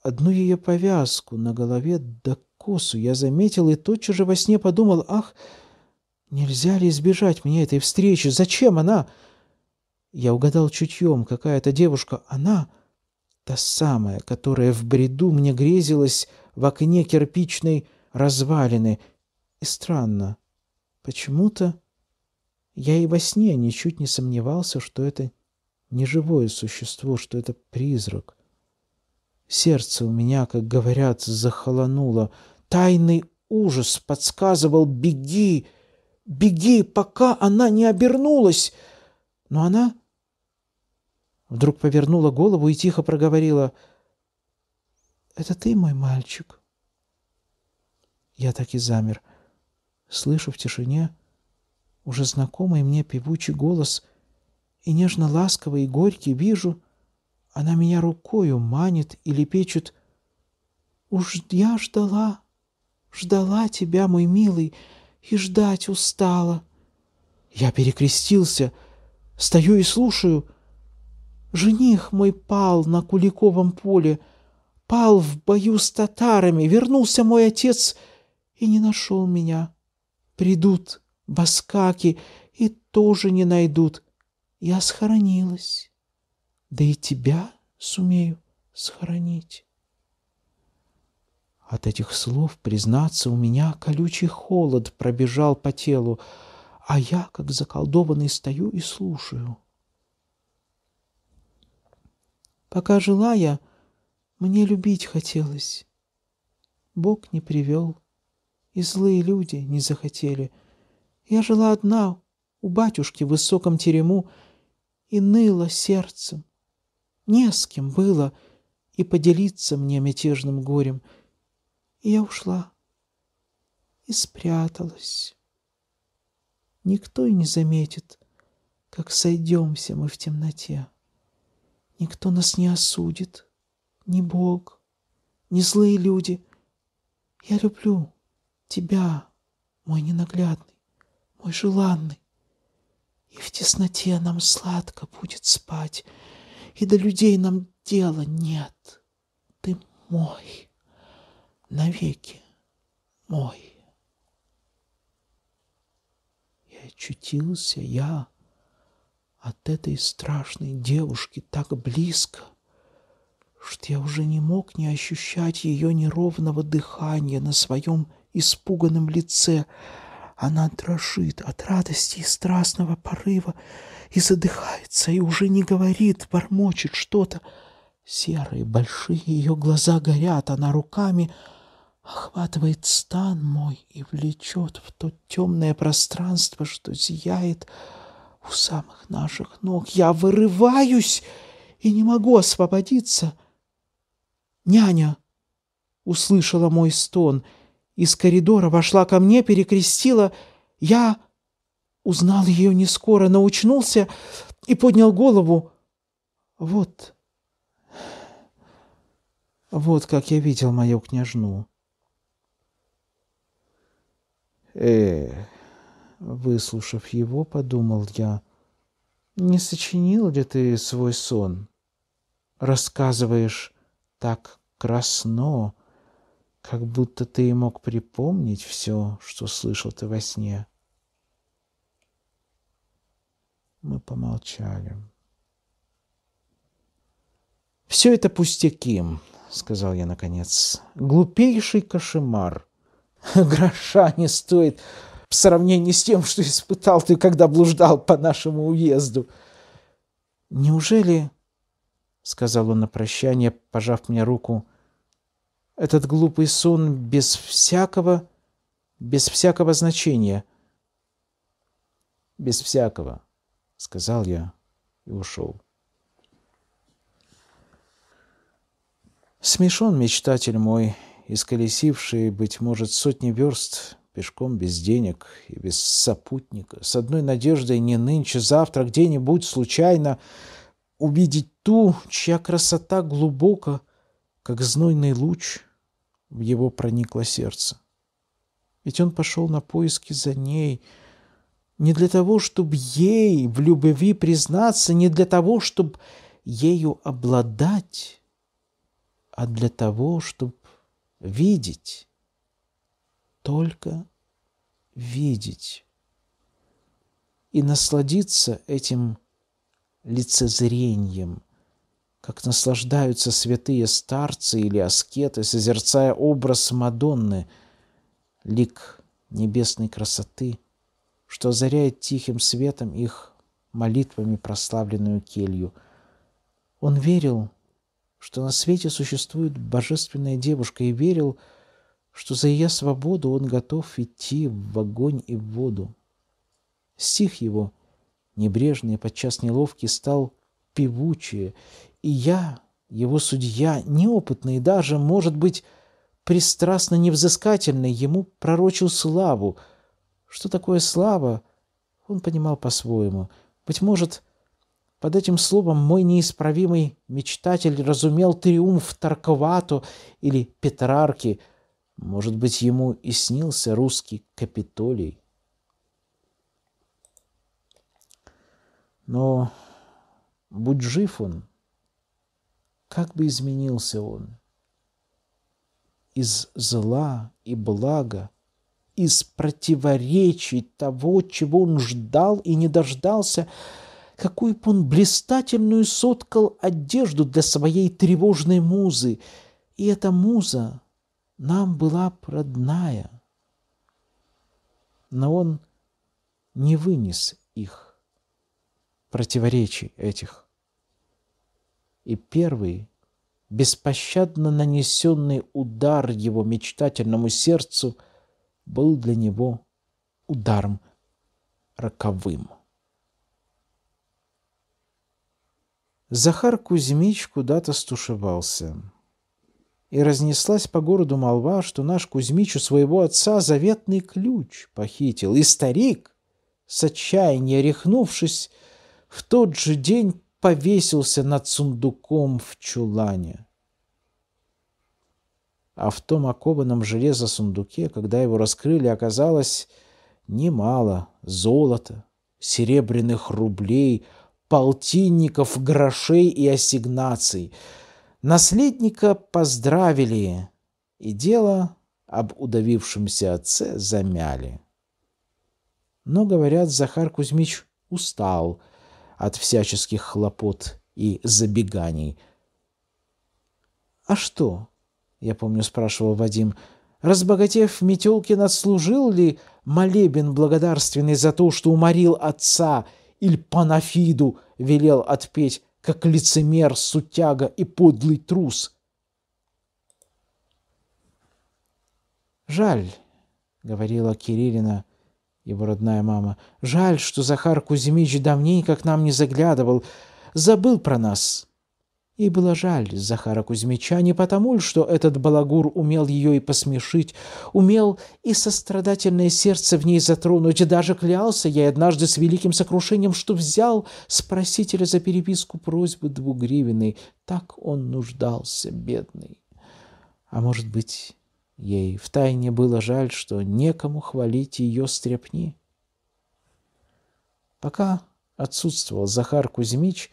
Speaker 1: Одну ее повязку на голове до косу я заметил и тотчас же во сне подумал, ах, нельзя ли избежать мне этой встречи? Зачем она? Я угадал чутьем, какая-то девушка. Она та самая, которая в бреду мне грезилась в окне кирпичной развалины, и странно, почему-то я и во сне ничуть не сомневался, что это не живое существо, что это призрак. Сердце у меня, как говорят, захолонуло. Тайный ужас подсказывал «беги, беги, пока она не обернулась!» Но она вдруг повернула голову и тихо проговорила «Это ты, мой мальчик?» Я так и замер. Слышу в тишине уже знакомый мне певучий голос, и нежно-ласковый и горький вижу, она меня рукою манит и лепечет. «Уж я ждала, ждала тебя, мой милый, и ждать устала». Я перекрестился, стою и слушаю. Жених мой пал на Куликовом поле, пал в бою с татарами, вернулся мой отец — и не нашел меня. Придут баскаки и тоже не найдут. Я схоронилась. Да и тебя сумею схоронить. От этих слов, признаться, у меня колючий холод пробежал по телу, а я, как заколдованный, стою и слушаю. Пока жила я, мне любить хотелось. Бог не привел и злые люди не захотели. Я жила одна у батюшки в высоком терему и ныла сердцем. Не с кем было и поделиться мне мятежным горем. И я ушла и спряталась. Никто и не заметит, как сойдемся мы в темноте. Никто нас не осудит, ни Бог, ни злые люди. Я люблю Тебя, мой ненаглядный, мой желанный. И в тесноте нам сладко будет спать, И до людей нам дела нет. Ты мой, навеки мой. И очутился я от этой страшной девушки так близко, что я уже не мог не ощущать ее неровного дыхания на своем испуганном лице. Она дрожит от радости и страстного порыва, и задыхается, и уже не говорит, бормочет что-то. Серые, большие ее глаза горят, она руками охватывает стан мой и влечет в то темное пространство, что зияет у самых наших ног. Я вырываюсь и не могу освободиться. Няня услышала мой стон — из коридора, вошла ко мне, перекрестила. Я узнал ее не скоро, но и поднял голову. Вот, вот как я видел мою княжну. Э, выслушав его, подумал я, не сочинил ли ты свой сон? Рассказываешь так красно, как будто ты и мог припомнить все, что слышал ты во сне. Мы помолчали. «Все это пустяки», — сказал я наконец. «Глупейший кошемар. Гроша не стоит в сравнении с тем, что испытал ты, когда блуждал по нашему уезду». «Неужели, — сказал он на прощание, пожав мне руку, этот глупый сон без всякого, без всякого значения. Без всякого, сказал я и ушел. Смешон мечтатель мой, исколесивший, быть может, сотни верст пешком без денег и без сопутника, с одной надеждой не нынче, завтра где-нибудь случайно увидеть ту, чья красота глубока, как знойный луч — в его проникло сердце. Ведь он пошел на поиски за ней не для того, чтобы ей в любви признаться, не для того, чтобы ею обладать, а для того, чтобы видеть, только видеть и насладиться этим лицезрением – как наслаждаются святые старцы или аскеты, созерцая образ Мадонны, лик небесной красоты, что озаряет тихим светом их молитвами прославленную келью. Он верил, что на свете существует божественная девушка, и верил, что за ее свободу он готов идти в огонь и в воду. Стих его, небрежный и подчас неловкий, стал певучее, и я, его судья, неопытный и даже, может быть, пристрастно невзыскательный, ему пророчил славу. Что такое слава, он понимал по-своему. Быть может, под этим словом мой неисправимый мечтатель разумел триумф Тарквату или Петрарки. Может быть, ему и снился русский Капитолий. Но будь жив он, как бы изменился он. Из зла и блага, из противоречий того, чего он ждал и не дождался, какую бы он блистательную соткал одежду для своей тревожной музы. И эта муза нам была родная. Но он не вынес их, противоречий этих – и первый, беспощадно нанесенный удар его мечтательному сердцу был для него ударом роковым. Захар Кузьмич куда-то стушевался. И разнеслась по городу молва, что наш Кузьмич у своего отца заветный ключ похитил. И старик, с отчаяния рехнувшись, в тот же день повесился над сундуком в чулане. А в том окованном железо сундуке, когда его раскрыли, оказалось немало золота, серебряных рублей, полтинников, грошей и ассигнаций. Наследника поздравили, и дело об удавившемся отце замяли. Но, говорят, Захар Кузьмич устал – от всяческих хлопот и забеганий. «А что?» — я помню, спрашивал Вадим. «Разбогатев, Метелкин отслужил ли молебен благодарственный за то, что уморил отца, или панафиду велел отпеть, как лицемер, сутяга и подлый трус?» «Жаль», — говорила Кириллина, его родная мама. «Жаль, что Захар Кузьмич давненько к нам не заглядывал, забыл про нас». И было жаль Захара Кузьмича не потому, что этот балагур умел ее и посмешить, умел и сострадательное сердце в ней затронуть, и даже клялся я однажды с великим сокрушением, что взял с просителя за переписку просьбы двугривенной. Так он нуждался, бедный. А может быть, Ей втайне было жаль, что некому хвалить ее стряпни. Пока отсутствовал Захар Кузьмич,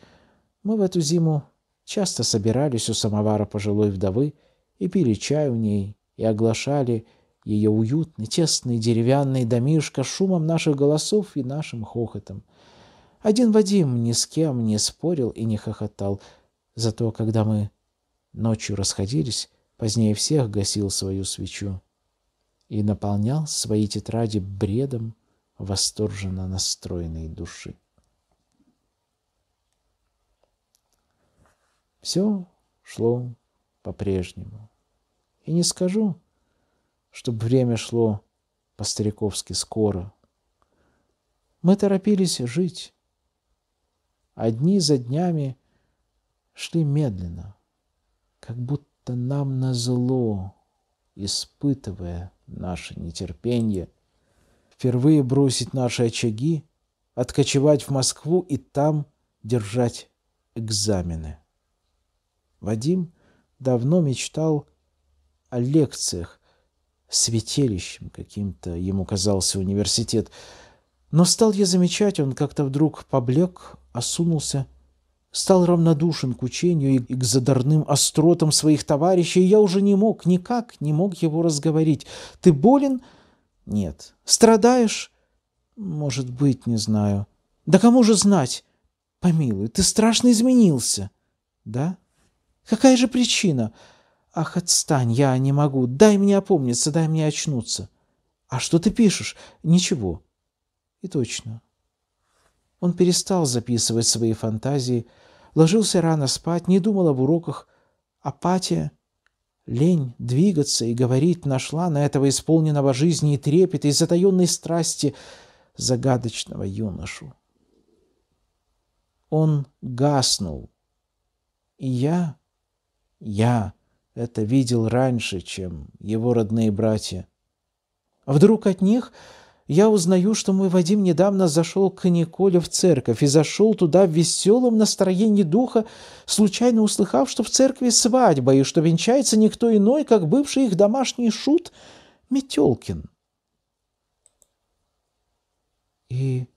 Speaker 1: мы в эту зиму часто собирались у самовара пожилой вдовы и пили чай у ней, и оглашали ее уютный, тесный деревянный домишко шумом наших голосов и нашим хохотом. Один Вадим ни с кем не спорил и не хохотал. Зато, когда мы ночью расходились, позднее всех гасил свою свечу и наполнял свои тетради бредом восторженно настроенной души. Все шло по-прежнему. И не скажу, чтобы время шло по-стариковски скоро. Мы торопились жить, а дни за днями шли медленно, как будто это нам на зло испытывая наше нетерпение, впервые бросить наши очаги, откочевать в Москву и там держать экзамены. Вадим давно мечтал о лекциях, святилищем каким-то, ему казался университет. Но стал я замечать, он как-то вдруг поблек, осунулся – стал равнодушен к учению и к задорным остротам своих товарищей, я уже не мог, никак не мог его разговорить. «Ты болен?» «Нет». «Страдаешь?» «Может быть, не знаю». «Да кому же знать?» «Помилуй, ты страшно изменился». «Да? Какая же причина?» «Ах, отстань, я не могу. Дай мне опомниться, дай мне очнуться». «А что ты пишешь?» «Ничего». «И точно. Он перестал записывать свои фантазии, ложился рано спать, не думал об уроках. Апатия, лень двигаться и говорить нашла на этого исполненного жизни и трепета, и затаенной страсти загадочного юношу. Он гаснул. И я, я это видел раньше, чем его родные братья. Вдруг от них я узнаю, что мой Вадим недавно зашел к Николе в церковь и зашел туда в веселом настроении духа, случайно услыхав, что в церкви свадьба и что венчается никто иной, как бывший их домашний шут Метелкин. И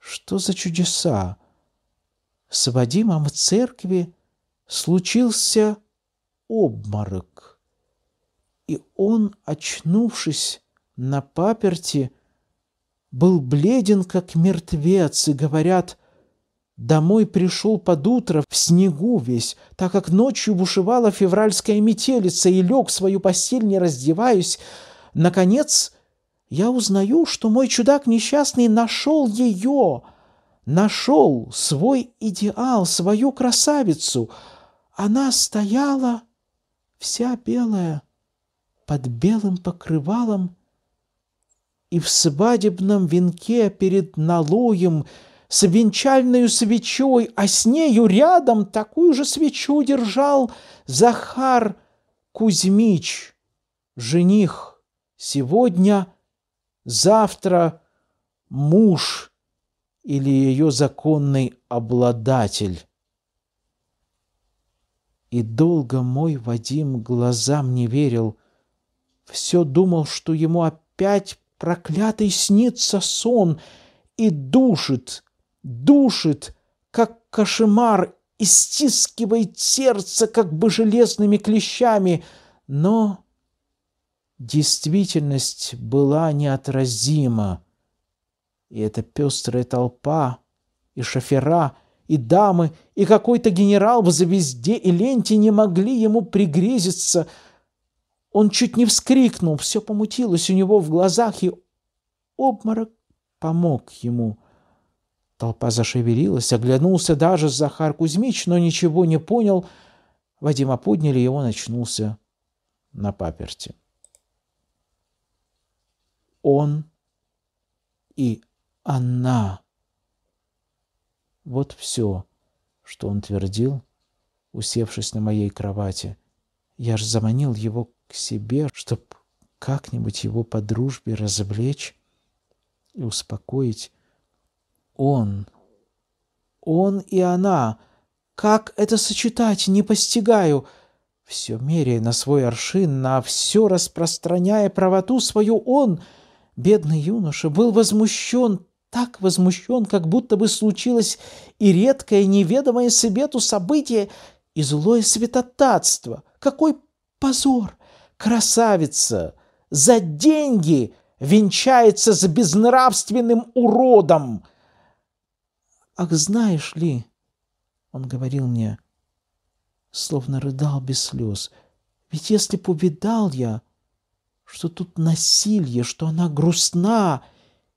Speaker 1: что за чудеса? С Вадимом в церкви случился обморок, и он, очнувшись, на паперти был бледен, как мертвец, и, говорят, домой пришел под утро в снегу весь, так как ночью бушевала февральская метелица, и лег в свою постель, не раздеваясь. Наконец, я узнаю, что мой чудак несчастный нашел ее, нашел свой идеал, свою красавицу. Она стояла вся белая, под белым покрывалом, и в свадебном венке перед налоем с венчальную свечой, а с нею рядом такую же свечу держал Захар Кузьмич, жених, сегодня, завтра муж или ее законный обладатель. И долго мой Вадим глазам не верил, все думал, что ему опять Проклятый снится сон и душит, душит, как кошемар, и стискивает сердце, как бы железными клещами. Но действительность была неотразима. И эта пестрая толпа, и шофера, и дамы, и какой-то генерал в звезде и ленте не могли ему пригрезиться — он чуть не вскрикнул, все помутилось у него в глазах, и обморок помог ему. Толпа зашевелилась, оглянулся даже Захар Кузьмич, но ничего не понял. Вадима подняли, и он очнулся на паперте. Он и она. Вот все, что он твердил, усевшись на моей кровати. Я ж заманил его к себе, чтобы как-нибудь его по дружбе развлечь и успокоить. Он, он и она, как это сочетать, не постигаю, все меряя на свой аршин, на все распространяя правоту свою, он, бедный юноша, был возмущен, так возмущен, как будто бы случилось и редкое, неведомое себе Свету событие, и злое святотатство. Какой позор! красавица за деньги венчается с безнравственным уродом. Ах, знаешь ли, он говорил мне, словно рыдал без слез, ведь если б увидал я, что тут насилие, что она грустна,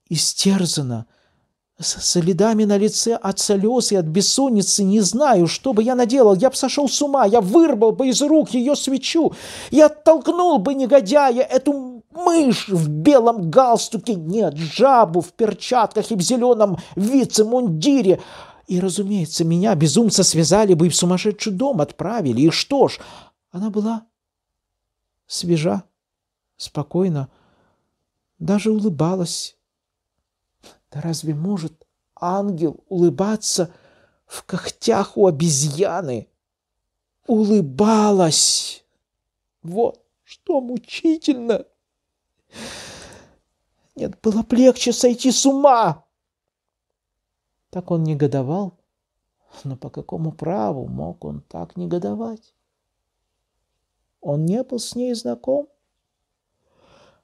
Speaker 1: истерзана, с следами на лице от слез и от бессонницы. Не знаю, что бы я наделал. Я бы сошел с ума, я вырвал бы из рук ее свечу. Я оттолкнул бы негодяя, эту мышь в белом галстуке. Нет, жабу в перчатках и в зеленом вице-мундире. И, разумеется, меня, безумца, связали бы и в сумасшедший дом отправили. И что ж, она была свежа, спокойна, даже улыбалась да разве может ангел улыбаться в когтях у обезьяны? Улыбалась! Вот что мучительно! Нет, было б легче сойти с ума! Так он негодовал, но по какому праву мог он так негодовать? Он не был с ней знаком.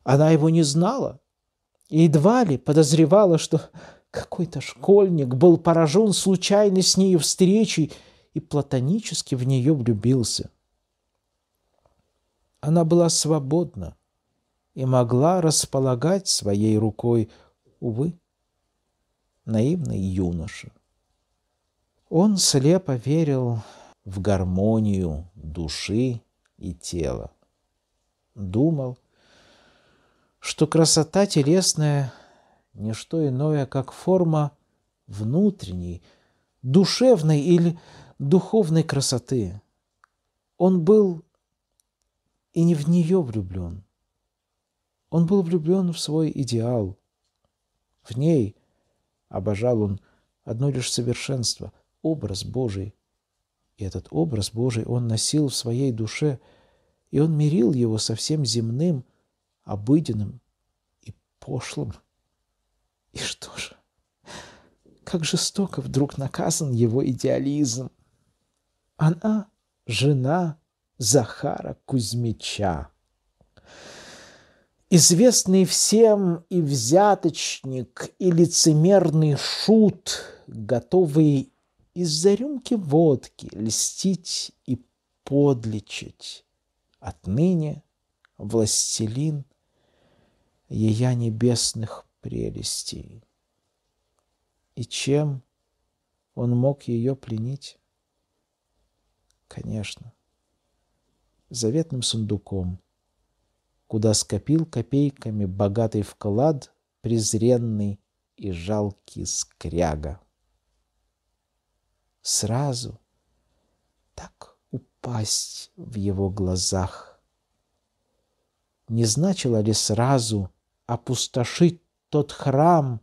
Speaker 1: Она его не знала и едва ли подозревала, что какой-то школьник был поражен случайной с ней встречей и платонически в нее влюбился. Она была свободна и могла располагать своей рукой, увы, наивный юноша. Он слепо верил в гармонию души и тела. Думал, что красота телесная – не что иное, как форма внутренней, душевной или духовной красоты. Он был и не в нее влюблен. Он был влюблен в свой идеал. В ней обожал он одно лишь совершенство – образ Божий. И этот образ Божий он носил в своей душе, и он мирил его со всем земным – обыденным и пошлым. И что же? Как жестоко вдруг наказан его идеализм. Она — жена Захара Кузьмича. Известный всем и взяточник, и лицемерный шут, готовый из-за рюмки водки льстить и подлечить. Отныне властелин ея небесных прелестей. И чем он мог ее пленить? Конечно, заветным сундуком, куда скопил копейками богатый вклад презренный и жалкий скряга. Сразу так упасть в его глазах. Не значило ли сразу — опустошить тот храм,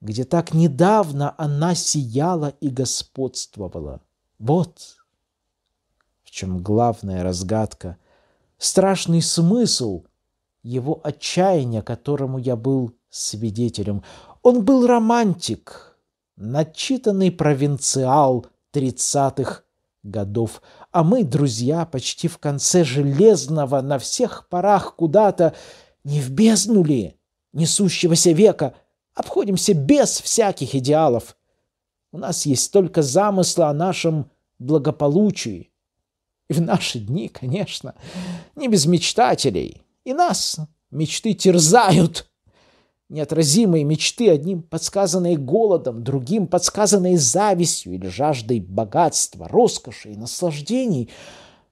Speaker 1: где так недавно она сияла и господствовала. Вот в чем главная разгадка, страшный смысл его отчаяния, которому я был свидетелем. Он был романтик, начитанный провинциал тридцатых годов, а мы, друзья, почти в конце железного, на всех парах куда-то, не в бездну ли несущегося века обходимся без всяких идеалов? У нас есть только замыслы о нашем благополучии. И в наши дни, конечно, не без мечтателей. И нас мечты терзают. Неотразимые мечты, одним подсказанные голодом, другим подсказанные завистью или жаждой богатства, роскоши и наслаждений.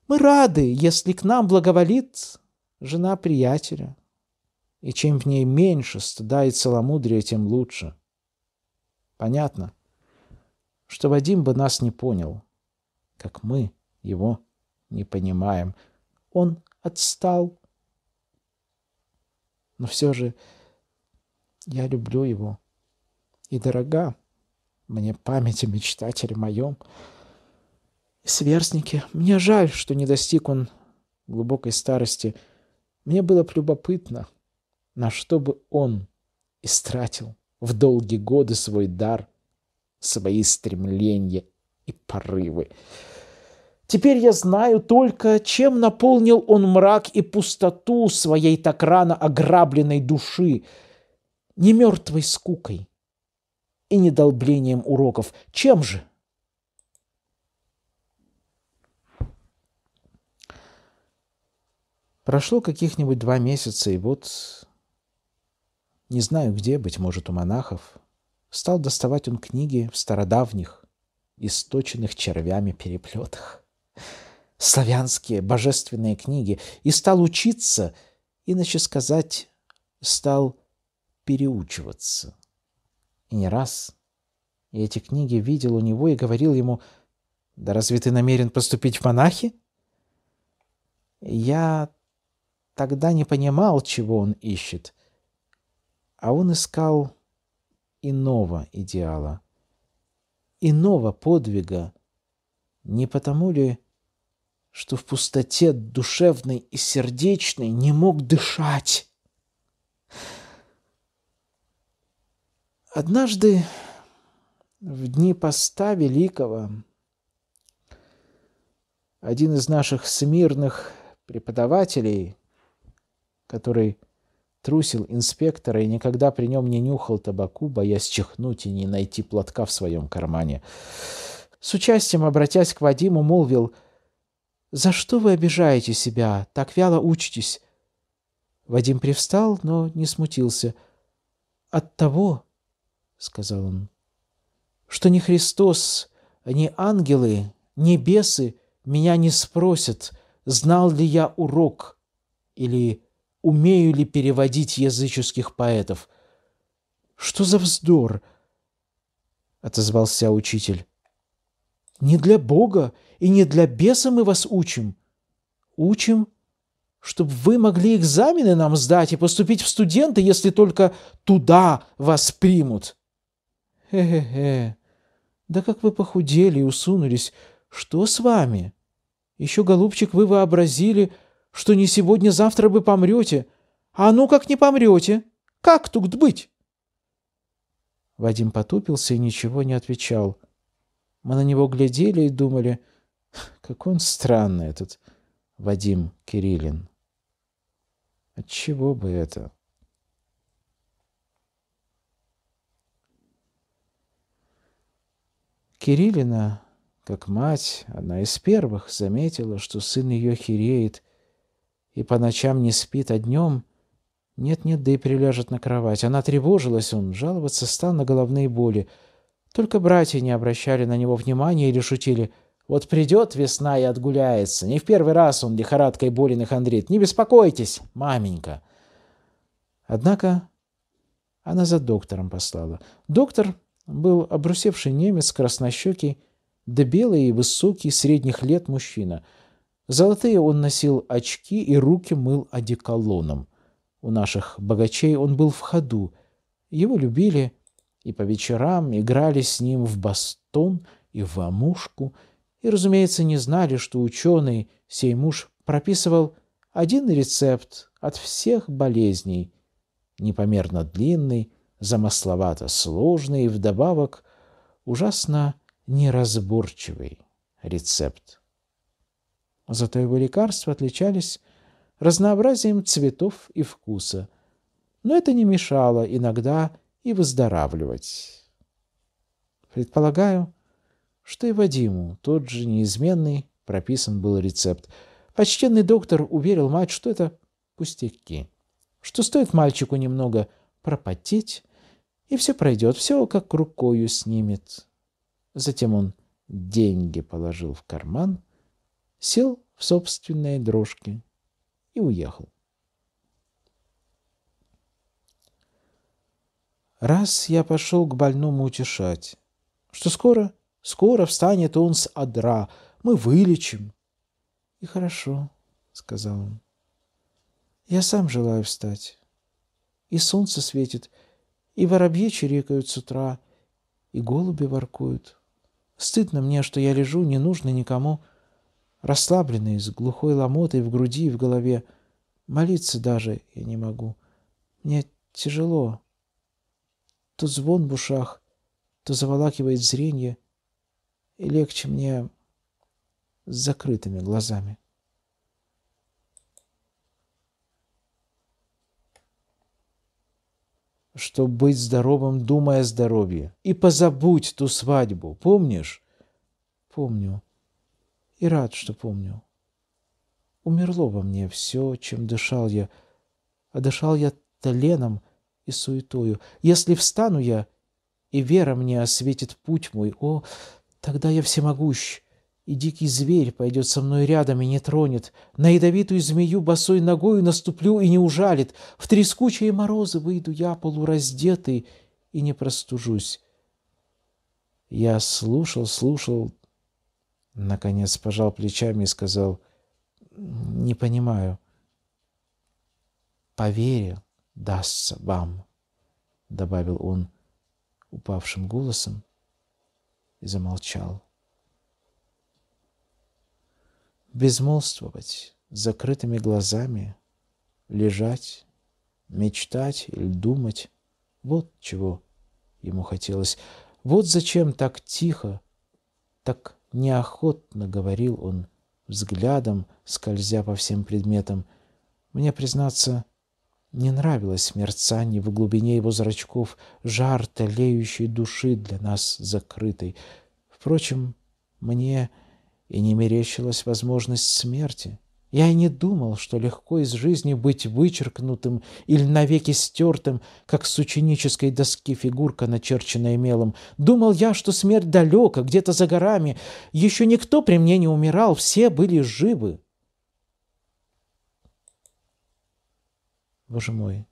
Speaker 1: Мы рады, если к нам благоволит жена приятеля, и чем в ней меньше стыда и целомудрия, тем лучше. Понятно, что Вадим бы нас не понял, как мы его не понимаем. Он отстал. Но все же я люблю его. И дорога мне память о мечтателе моем. Сверстники, мне жаль, что не достиг он глубокой старости. Мне было б любопытно — на что бы он истратил в долгие годы свой дар, свои стремления и порывы. Теперь я знаю только, чем наполнил он мрак и пустоту своей так рано ограбленной души, не мертвой скукой и не уроков. Чем же? Прошло каких-нибудь два месяца, и вот не знаю где, быть может, у монахов, стал доставать он книги в стародавних, источенных червями переплетах. Славянские божественные книги, и стал учиться, иначе сказать, стал переучиваться. И не раз и эти книги видел у него и говорил ему, «Да разве ты намерен поступить в монахи?» Я тогда не понимал, чего он ищет — а он искал иного идеала, иного подвига. Не потому ли, что в пустоте душевной и сердечной не мог дышать? Однажды в дни поста великого один из наших смирных преподавателей, который трусил инспектора и никогда при нем не нюхал табаку, боясь чихнуть и не найти платка в своем кармане. С участием, обратясь к Вадиму, молвил, «За что вы обижаете себя? Так вяло учитесь». Вадим привстал, но не смутился. «От того, — сказал он, — что ни Христос, ни ангелы, ни бесы меня не спросят, знал ли я урок или умею ли переводить языческих поэтов. «Что за вздор?» — отозвался учитель. «Не для Бога и не для беса мы вас учим. Учим, чтобы вы могли экзамены нам сдать и поступить в студенты, если только туда вас примут». «Хе-хе-хе, да как вы похудели и усунулись, что с вами? Еще, голубчик, вы вообразили, — что не сегодня-завтра бы помрете. А ну как не помрете? Как тут быть?» Вадим потупился и ничего не отвечал. Мы на него глядели и думали, какой он странный этот Вадим Кириллин. Отчего бы это? Кириллина, как мать, одна из первых, заметила, что сын ее хереет — и по ночам не спит, а днем... Нет-нет, да и приляжет на кровать. Она тревожилась, он жаловаться стал на головные боли. Только братья не обращали на него внимания или шутили. «Вот придет весна и отгуляется. Не в первый раз он лихорадкой болен и хандрит. Не беспокойтесь, маменька!» Однако она за доктором послала. Доктор был обрусевший немец, краснощекий, да белый и высокий, средних лет мужчина — Золотые он носил очки и руки мыл одеколоном. У наших богачей он был в ходу. Его любили и по вечерам играли с ним в бастон и в амушку, и, разумеется, не знали, что ученый, сей муж, прописывал один рецепт от всех болезней, непомерно длинный, замысловато сложный и вдобавок ужасно неразборчивый рецепт. Зато его лекарства отличались разнообразием цветов и вкуса, но это не мешало иногда и выздоравливать. Предполагаю, что и Вадиму тот же неизменный прописан был рецепт. Почтенный доктор уверил мать, что это пустяки, что стоит мальчику немного пропотеть, и все пройдет, все как рукою снимет. Затем он деньги положил в карман сел в собственные дрожки и уехал. Раз я пошел к больному утешать, что скоро, скоро встанет он с одра, мы вылечим. И хорошо, сказал он. Я сам желаю встать. И солнце светит, и воробьи чирикают с утра, и голуби воркуют. Стыдно мне, что я лежу, не нужно никому, — расслабленный, с глухой ломотой в груди и в голове. Молиться даже я не могу. Мне тяжело. То звон в ушах, то заволакивает зрение, и легче мне с закрытыми глазами. чтобы быть здоровым, думая о здоровье. И позабудь ту свадьбу, помнишь? Помню и рад, что помню. Умерло во мне все, чем дышал я, а дышал я толеном и суетою. Если встану я, и вера мне осветит путь мой, о, тогда я всемогущ, и дикий зверь пойдет со мной рядом и не тронет. На ядовитую змею босой ногою наступлю и не ужалит. В трескучие морозы выйду я полураздетый и не простужусь. Я слушал, слушал Наконец пожал плечами и сказал, «Не понимаю». «Поверил, дастся вам», — добавил он упавшим голосом и замолчал. Безмолвствовать закрытыми глазами, лежать, мечтать или думать — вот чего ему хотелось. Вот зачем так тихо, так неохотно говорил он, взглядом скользя по всем предметам. Мне, признаться, не нравилось мерцание в глубине его зрачков, жар толеющей души для нас закрытой. Впрочем, мне и не мерещилась возможность смерти. Я и не думал, что легко из жизни быть вычеркнутым или навеки стертым, как с ученической доски фигурка, начерченная мелом. Думал я, что смерть далека, где-то за горами. Еще никто при мне не умирал, все были живы. Боже мой,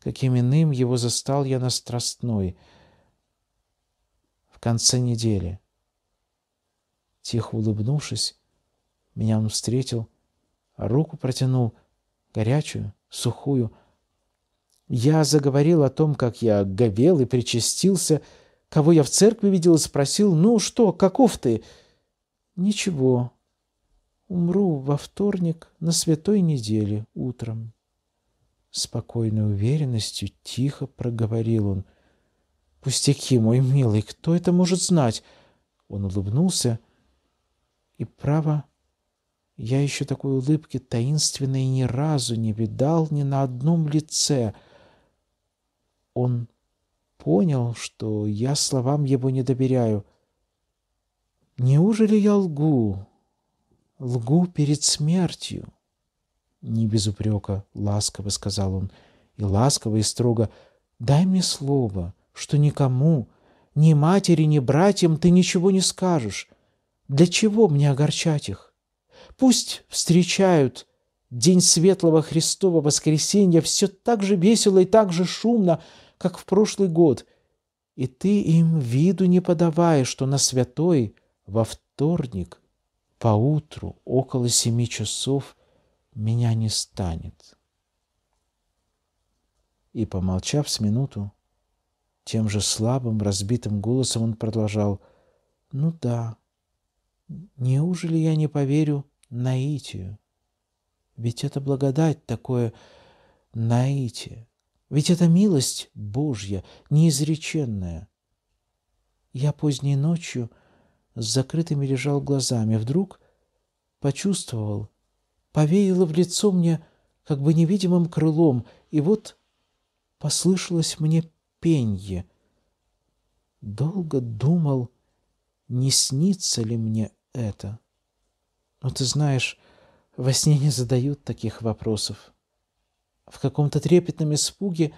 Speaker 1: каким иным его застал я на Страстной в конце недели. Тихо улыбнувшись, меня он встретил, руку протянул, горячую, сухую. Я заговорил о том, как я говел и причастился, кого я в церкви видел и спросил, «Ну что, каков ты?» «Ничего. Умру во вторник на святой неделе утром». Спокойной уверенностью тихо проговорил он. «Пустяки, мой милый, кто это может знать?» Он улыбнулся и, право, я еще такой улыбки таинственной ни разу не видал ни на одном лице. Он понял, что я словам его не доверяю. Неужели я лгу? Лгу перед смертью? Не без упрека, ласково сказал он, и ласково, и строго. Дай мне слово, что никому, ни матери, ни братьям ты ничего не скажешь. Для чего мне огорчать их? Пусть встречают День Светлого Христова воскресения все так же весело и так же шумно, как в прошлый год. И ты им виду не подавая, что на святой во вторник поутру около семи часов меня не станет. И, помолчав с минуту, тем же слабым, разбитым голосом он продолжал. «Ну да, неужели я не поверю наитию. Ведь это благодать такое наитие. Ведь это милость Божья, неизреченная. Я поздней ночью с закрытыми лежал глазами. А вдруг почувствовал, повеяло в лицо мне как бы невидимым крылом, и вот послышалось мне пенье. Долго думал, не снится ли мне это. Но ты знаешь, во сне не задают таких вопросов. В каком-то трепетном испуге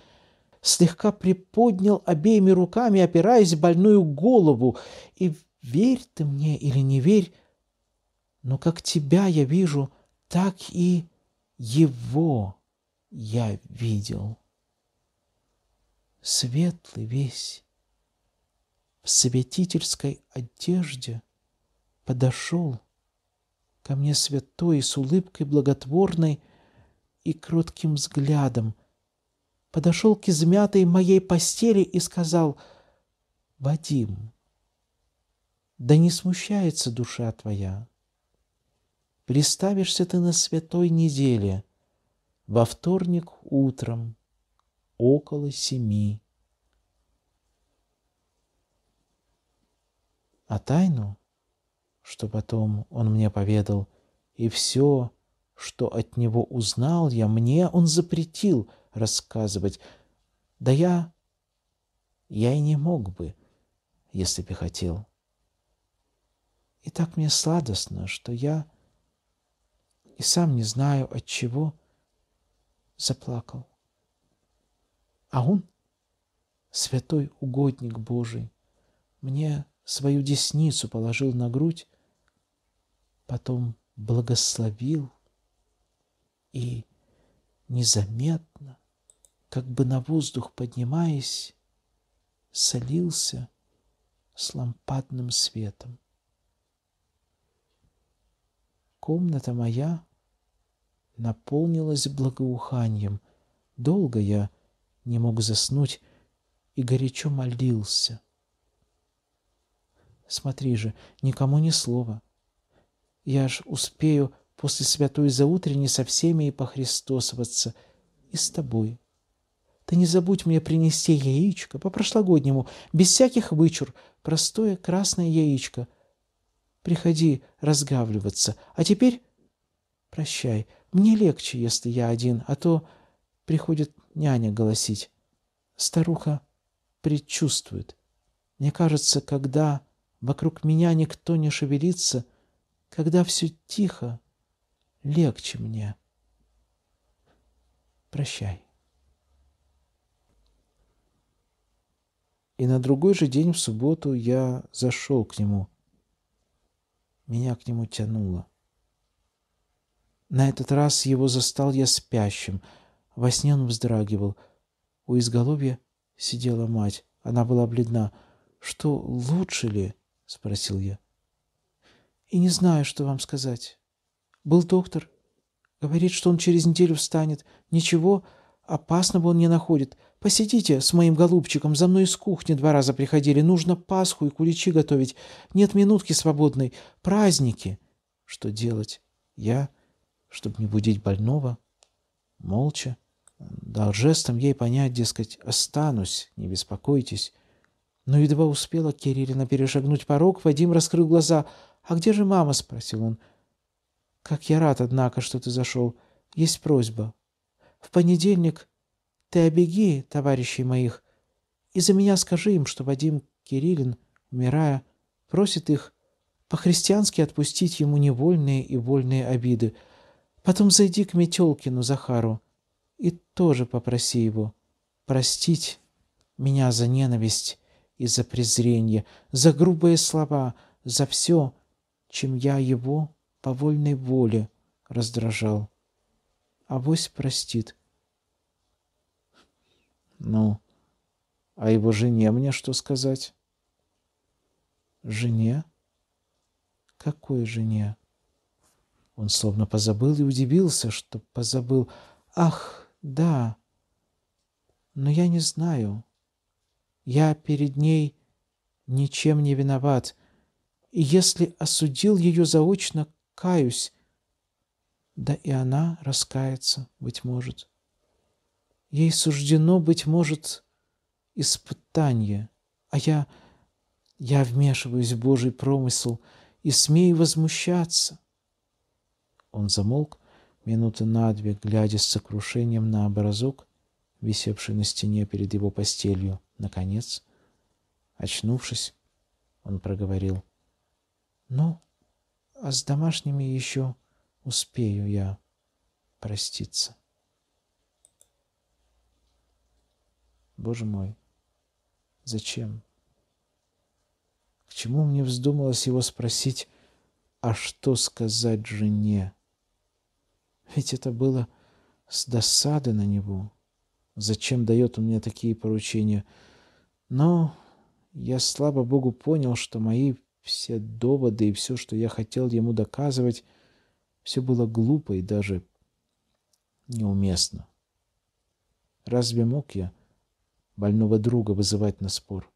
Speaker 1: слегка приподнял обеими руками, опираясь больную голову. И верь ты мне или не верь, но как тебя я вижу, так и его я видел. Светлый весь, в святительской одежде подошел ко мне святой с улыбкой благотворной и кротким взглядом. Подошел к измятой моей постели и сказал «Вадим, да не смущается душа твоя. Приставишься ты на святой неделе, во вторник утром, около семи. А тайну что потом он мне поведал, и все, что от него узнал я, мне он запретил рассказывать. Да я... я и не мог бы, если бы хотел. И так мне сладостно, что я и сам не знаю от чего заплакал. А он, святой угодник Божий, мне свою десницу положил на грудь потом благословил и незаметно, как бы на воздух поднимаясь, солился с лампадным светом. Комната моя наполнилась благоуханием. Долго я не мог заснуть и горячо молился. Смотри же, никому ни слова — я ж успею после святой заутренни со всеми и похристосоваться, и с тобой. Ты не забудь мне принести яичко по-прошлогоднему, без всяких вычур, простое красное яичко. Приходи разгавливаться. А теперь прощай. Мне легче, если я один, а то приходит няня голосить. Старуха предчувствует. Мне кажется, когда вокруг меня никто не шевелится, когда все тихо, легче мне. Прощай. И на другой же день в субботу я зашел к нему. Меня к нему тянуло. На этот раз его застал я спящим. Во сне он вздрагивал. У изголовья сидела мать. Она была бледна. «Что, лучше ли?» — спросил я и не знаю, что вам сказать. Был доктор. Говорит, что он через неделю встанет. Ничего опасного он не находит. Посидите с моим голубчиком. За мной из кухни два раза приходили. Нужно Пасху и куличи готовить. Нет минутки свободной. Праздники. Что делать? Я, чтобы не будить больного, молча, дал жестом ей понять, дескать, останусь, не беспокойтесь. Но едва успела Кириллина перешагнуть порог, Вадим раскрыл глаза — «А где же мама?» — спросил он. «Как я рад, однако, что ты зашел. Есть просьба. В понедельник ты обеги товарищей моих и за меня скажи им, что Вадим Кириллин, умирая, просит их по-христиански отпустить ему невольные и вольные обиды. Потом зайди к Метелкину Захару и тоже попроси его простить меня за ненависть и за презрение, за грубые слова, за все, чем я его по вольной воле раздражал. Авось простит. Ну, а его жене мне что сказать? Жене? Какой жене? Он словно позабыл и удивился, что позабыл. Ах, да, но я не знаю. Я перед ней ничем не виноват и если осудил ее заочно, каюсь, да и она раскается, быть может. Ей суждено, быть может, испытание, а я, я вмешиваюсь в Божий промысел и смею возмущаться. Он замолк минуты на две, глядя с сокрушением на образок, висевший на стене перед его постелью. Наконец, очнувшись, он проговорил — ну, а с домашними еще успею я проститься. Боже мой, зачем? К чему мне вздумалось его спросить, а что сказать жене? Ведь это было с досады на него. Зачем дает он мне такие поручения? Но я, слабо Богу, понял, что мои все доводы и все, что я хотел ему доказывать, все было глупо и даже неуместно. Разве мог я больного друга вызывать на спор?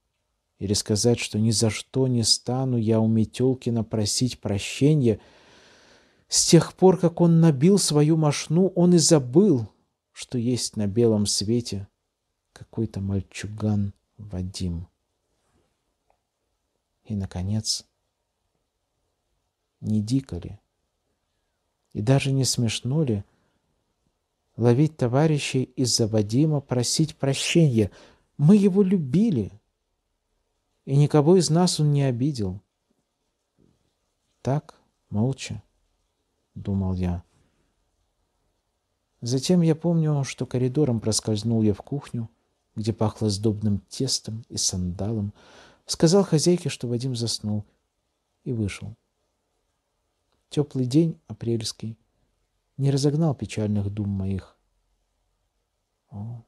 Speaker 1: Или сказать, что ни за что не стану я у Метелкина просить прощения? С тех пор, как он набил свою мошну, он и забыл, что есть на белом свете какой-то мальчуган Вадим. И, наконец, не дико ли и даже не смешно ли ловить товарищей из-за Вадима, просить прощения? Мы его любили, и никого из нас он не обидел. Так, молча, думал я. Затем я помню, что коридором проскользнул я в кухню, где пахло сдобным тестом и сандалом, сказал хозяйке, что Вадим заснул, и вышел. Теплый день апрельский не разогнал печальных дум моих. О.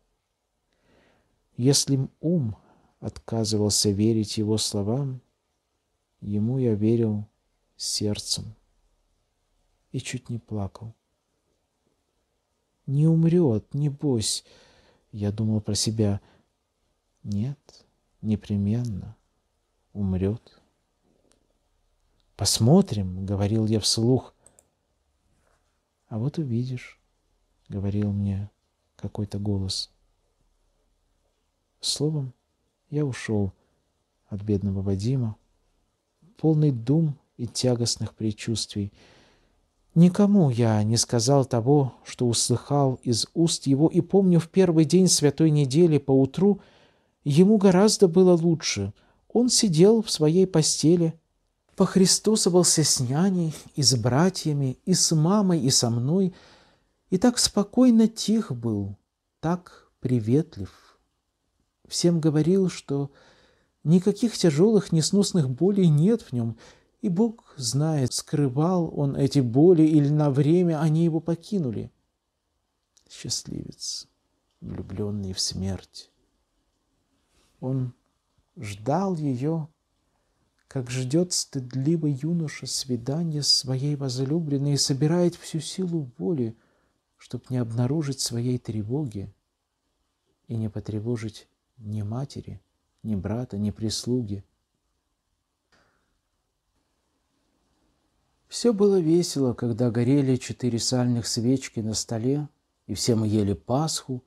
Speaker 1: Если ум отказывался верить его словам, ему я верил сердцем и чуть не плакал. «Не умрет, небось!» — я думал про себя. «Нет, непременно умрет. «Посмотрим», — говорил я вслух. «А вот увидишь», — говорил мне какой-то голос. Словом, я ушел от бедного Вадима, полный дум и тягостных предчувствий. Никому я не сказал того, что услыхал из уст его, и помню, в первый день святой недели поутру ему гораздо было лучше — он сидел в своей постели, похристусывался с няней и с братьями, и с мамой, и со мной, и так спокойно тих был, так приветлив. Всем говорил, что никаких тяжелых несносных болей нет в нем, и Бог знает, скрывал он эти боли или на время они его покинули. Счастливец, влюбленный в смерть. Он ждал ее, как ждет стыдливый юноша свидание с своей возлюбленной и собирает всю силу воли, чтобы не обнаружить своей тревоги и не потревожить ни матери, ни брата, ни прислуги. Все было весело, когда горели четыре сальных свечки на столе, и все мы ели Пасху,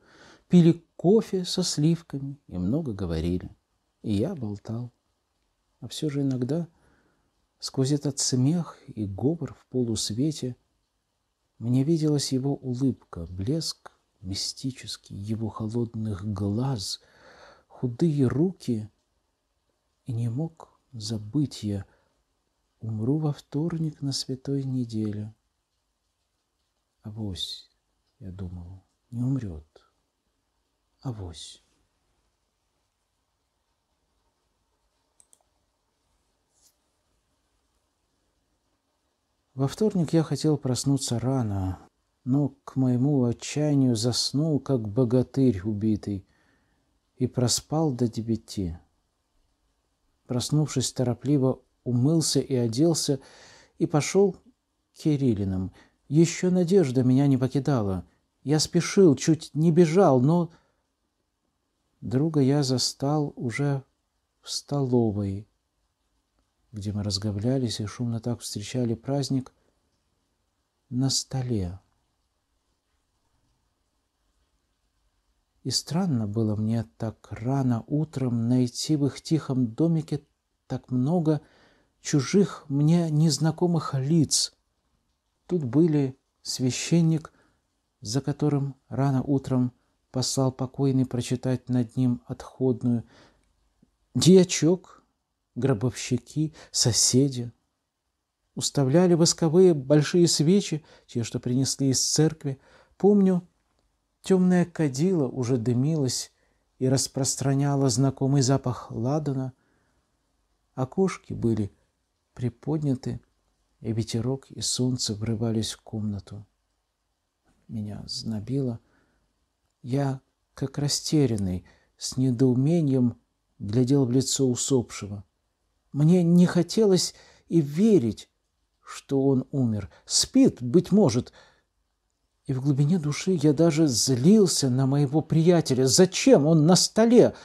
Speaker 1: пили кофе со сливками и много говорили. И я болтал. А все же иногда сквозь этот смех и говор в полусвете мне виделась его улыбка, блеск мистический его холодных глаз, худые руки. И не мог забыть я, умру во вторник на святой неделе. Авось, я думал, не умрет. Авось. Во вторник я хотел проснуться рано, но к моему отчаянию заснул, как богатырь убитый, и проспал до девяти. Проснувшись торопливо, умылся и оделся, и пошел к Кириллиным. Еще надежда меня не покидала. Я спешил, чуть не бежал, но... Друга я застал уже в столовой, где мы разговлялись и шумно так встречали праздник, на столе. И странно было мне так рано утром найти в их тихом домике так много чужих мне незнакомых лиц. Тут были священник, за которым рано утром послал покойный прочитать над ним отходную, дьячок — гробовщики, соседи. Уставляли восковые большие свечи, те, что принесли из церкви. Помню, темная кадила уже дымилась и распространяла знакомый запах ладана. Окошки были приподняты, и ветерок и солнце врывались в комнату. Меня знобило. Я, как растерянный, с недоумением глядел в лицо усопшего. Мне не хотелось и верить, что он умер. Спит, быть может. И в глубине души я даже злился на моего приятеля. Зачем он на столе?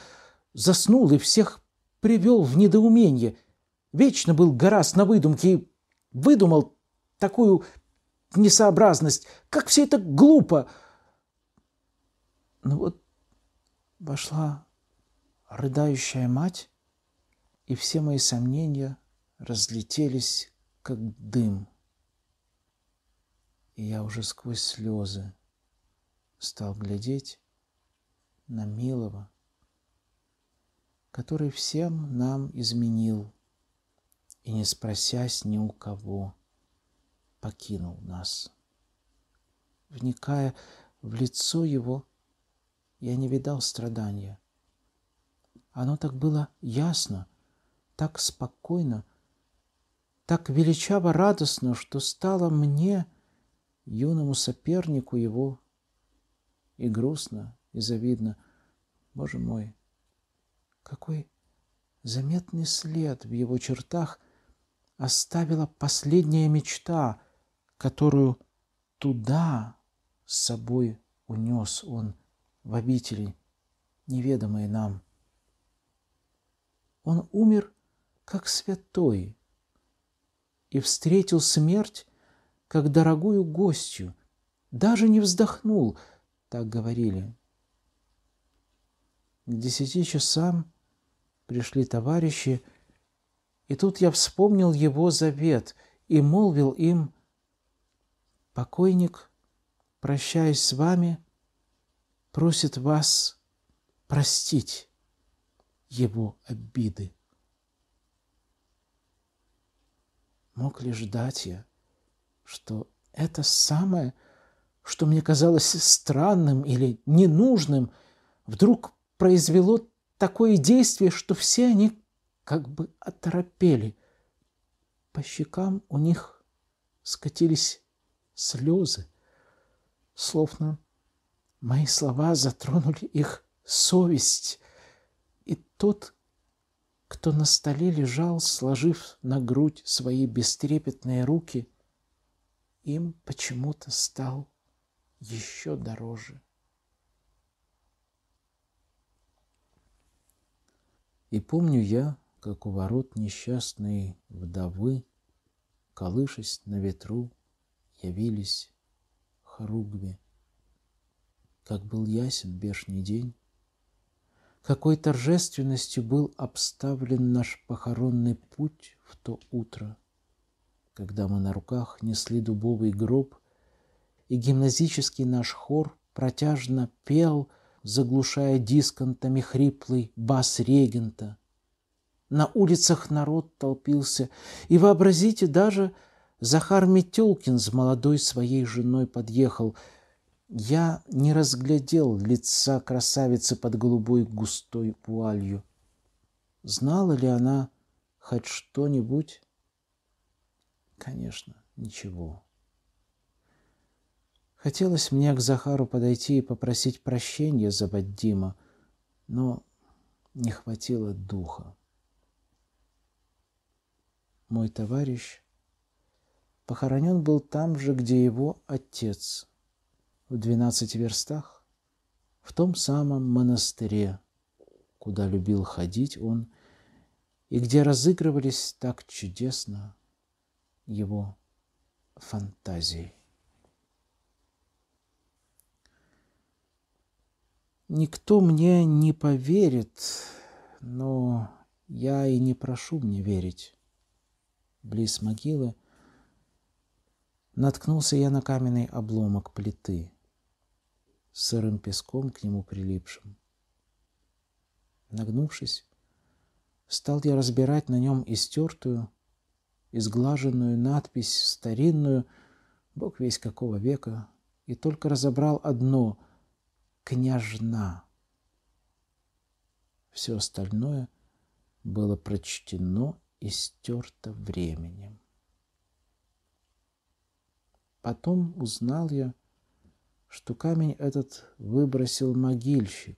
Speaker 1: Заснул и всех привел в недоумение. Вечно был гораст на выдумке и выдумал такую несообразность. Как все это глупо! Ну вот вошла рыдающая мать и все мои сомнения разлетелись, как дым. И я уже сквозь слезы стал глядеть на милого, который всем нам изменил и, не спросясь ни у кого, покинул нас. Вникая в лицо его, я не видал страдания. Оно так было ясно — так спокойно, так величаво радостно, что стало мне, юному сопернику его, и грустно, и завидно. Боже мой, какой заметный след в его чертах оставила последняя мечта, которую туда с собой унес он в обители, неведомые нам. Он умер как святой, и встретил смерть, как дорогую гостью, даже не вздохнул, так говорили. К десяти часам пришли товарищи, и тут я вспомнил его завет и молвил им, «Покойник, прощаясь с вами, просит вас простить его обиды». Мог ли ждать я, что это самое, что мне казалось странным или ненужным, вдруг произвело такое действие, что все они как бы оторопели. По щекам у них скатились слезы, словно мои слова затронули их совесть. И тот, кто на столе лежал, сложив на грудь свои бестрепетные руки, им почему-то стал еще дороже. И помню я, как у ворот несчастной вдовы, колышась на ветру, явились хоругви. Как был ясен бешеный день, какой торжественностью был обставлен наш похоронный путь в то утро, когда мы на руках несли дубовый гроб, и гимназический наш хор протяжно пел, заглушая дисконтами хриплый бас регента. На улицах народ толпился, и вообразите даже, Захар Метелкин с молодой своей женой подъехал – я не разглядел лица красавицы под голубой густой вуалью. Знала ли она хоть что-нибудь? Конечно, ничего. Хотелось мне к Захару подойти и попросить прощения за Вадима, но не хватило духа. Мой товарищ похоронен был там же, где его отец – в двенадцати верстах, в том самом монастыре, куда любил ходить он, и где разыгрывались так чудесно его фантазии. Никто мне не поверит, но я и не прошу мне верить. Близ могилы наткнулся я на каменный обломок плиты – с сырым песком к нему прилипшим. Нагнувшись, стал я разбирать на нем истертую, изглаженную надпись, старинную, бог весь какого века, и только разобрал одно — «Княжна». Все остальное было прочтено и стерто временем. Потом узнал я, что камень этот выбросил могильщик,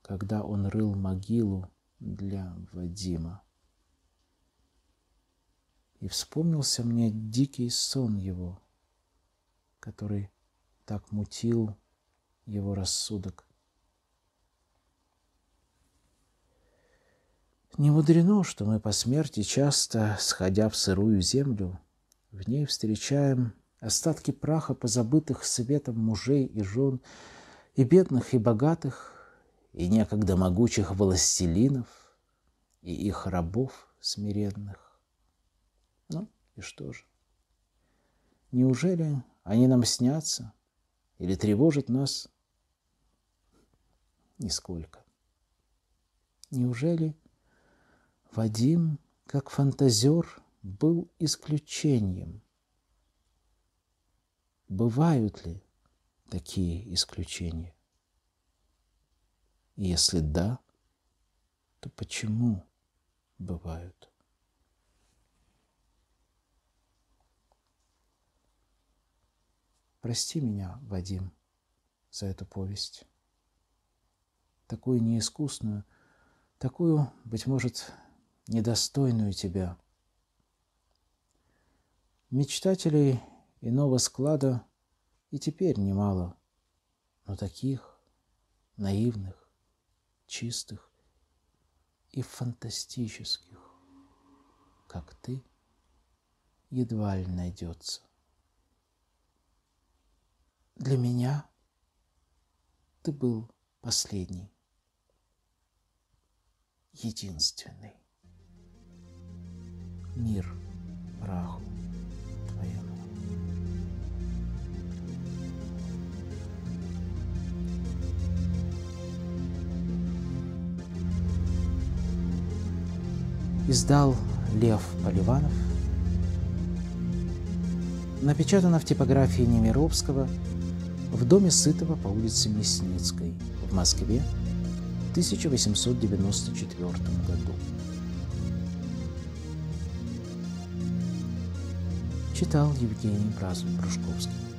Speaker 1: когда он рыл могилу для Вадима. И вспомнился мне дикий сон его, который так мутил его рассудок. Не мудрено, что мы по смерти часто, сходя в сырую землю, в ней встречаем остатки праха позабытых светом мужей и жен, и бедных, и богатых, и некогда могучих властелинов, и их рабов смиренных. Ну, и что же? Неужели они нам снятся или тревожат нас? Нисколько. Неужели Вадим, как фантазер, был исключением, бывают ли такие исключения? если да, то почему бывают? Прости меня, Вадим, за эту повесть. Такую неискусную, такую, быть может, недостойную тебя. Мечтателей Иного склада и теперь немало, но таких наивных, чистых и фантастических, как ты, едва ли найдется. Для меня ты был последний, единственный. Мир праху. издал Лев Поливанов. Напечатано в типографии Немировского в доме Сытого по улице Мясницкой в Москве в 1894 году. Читал Евгений Пружковский.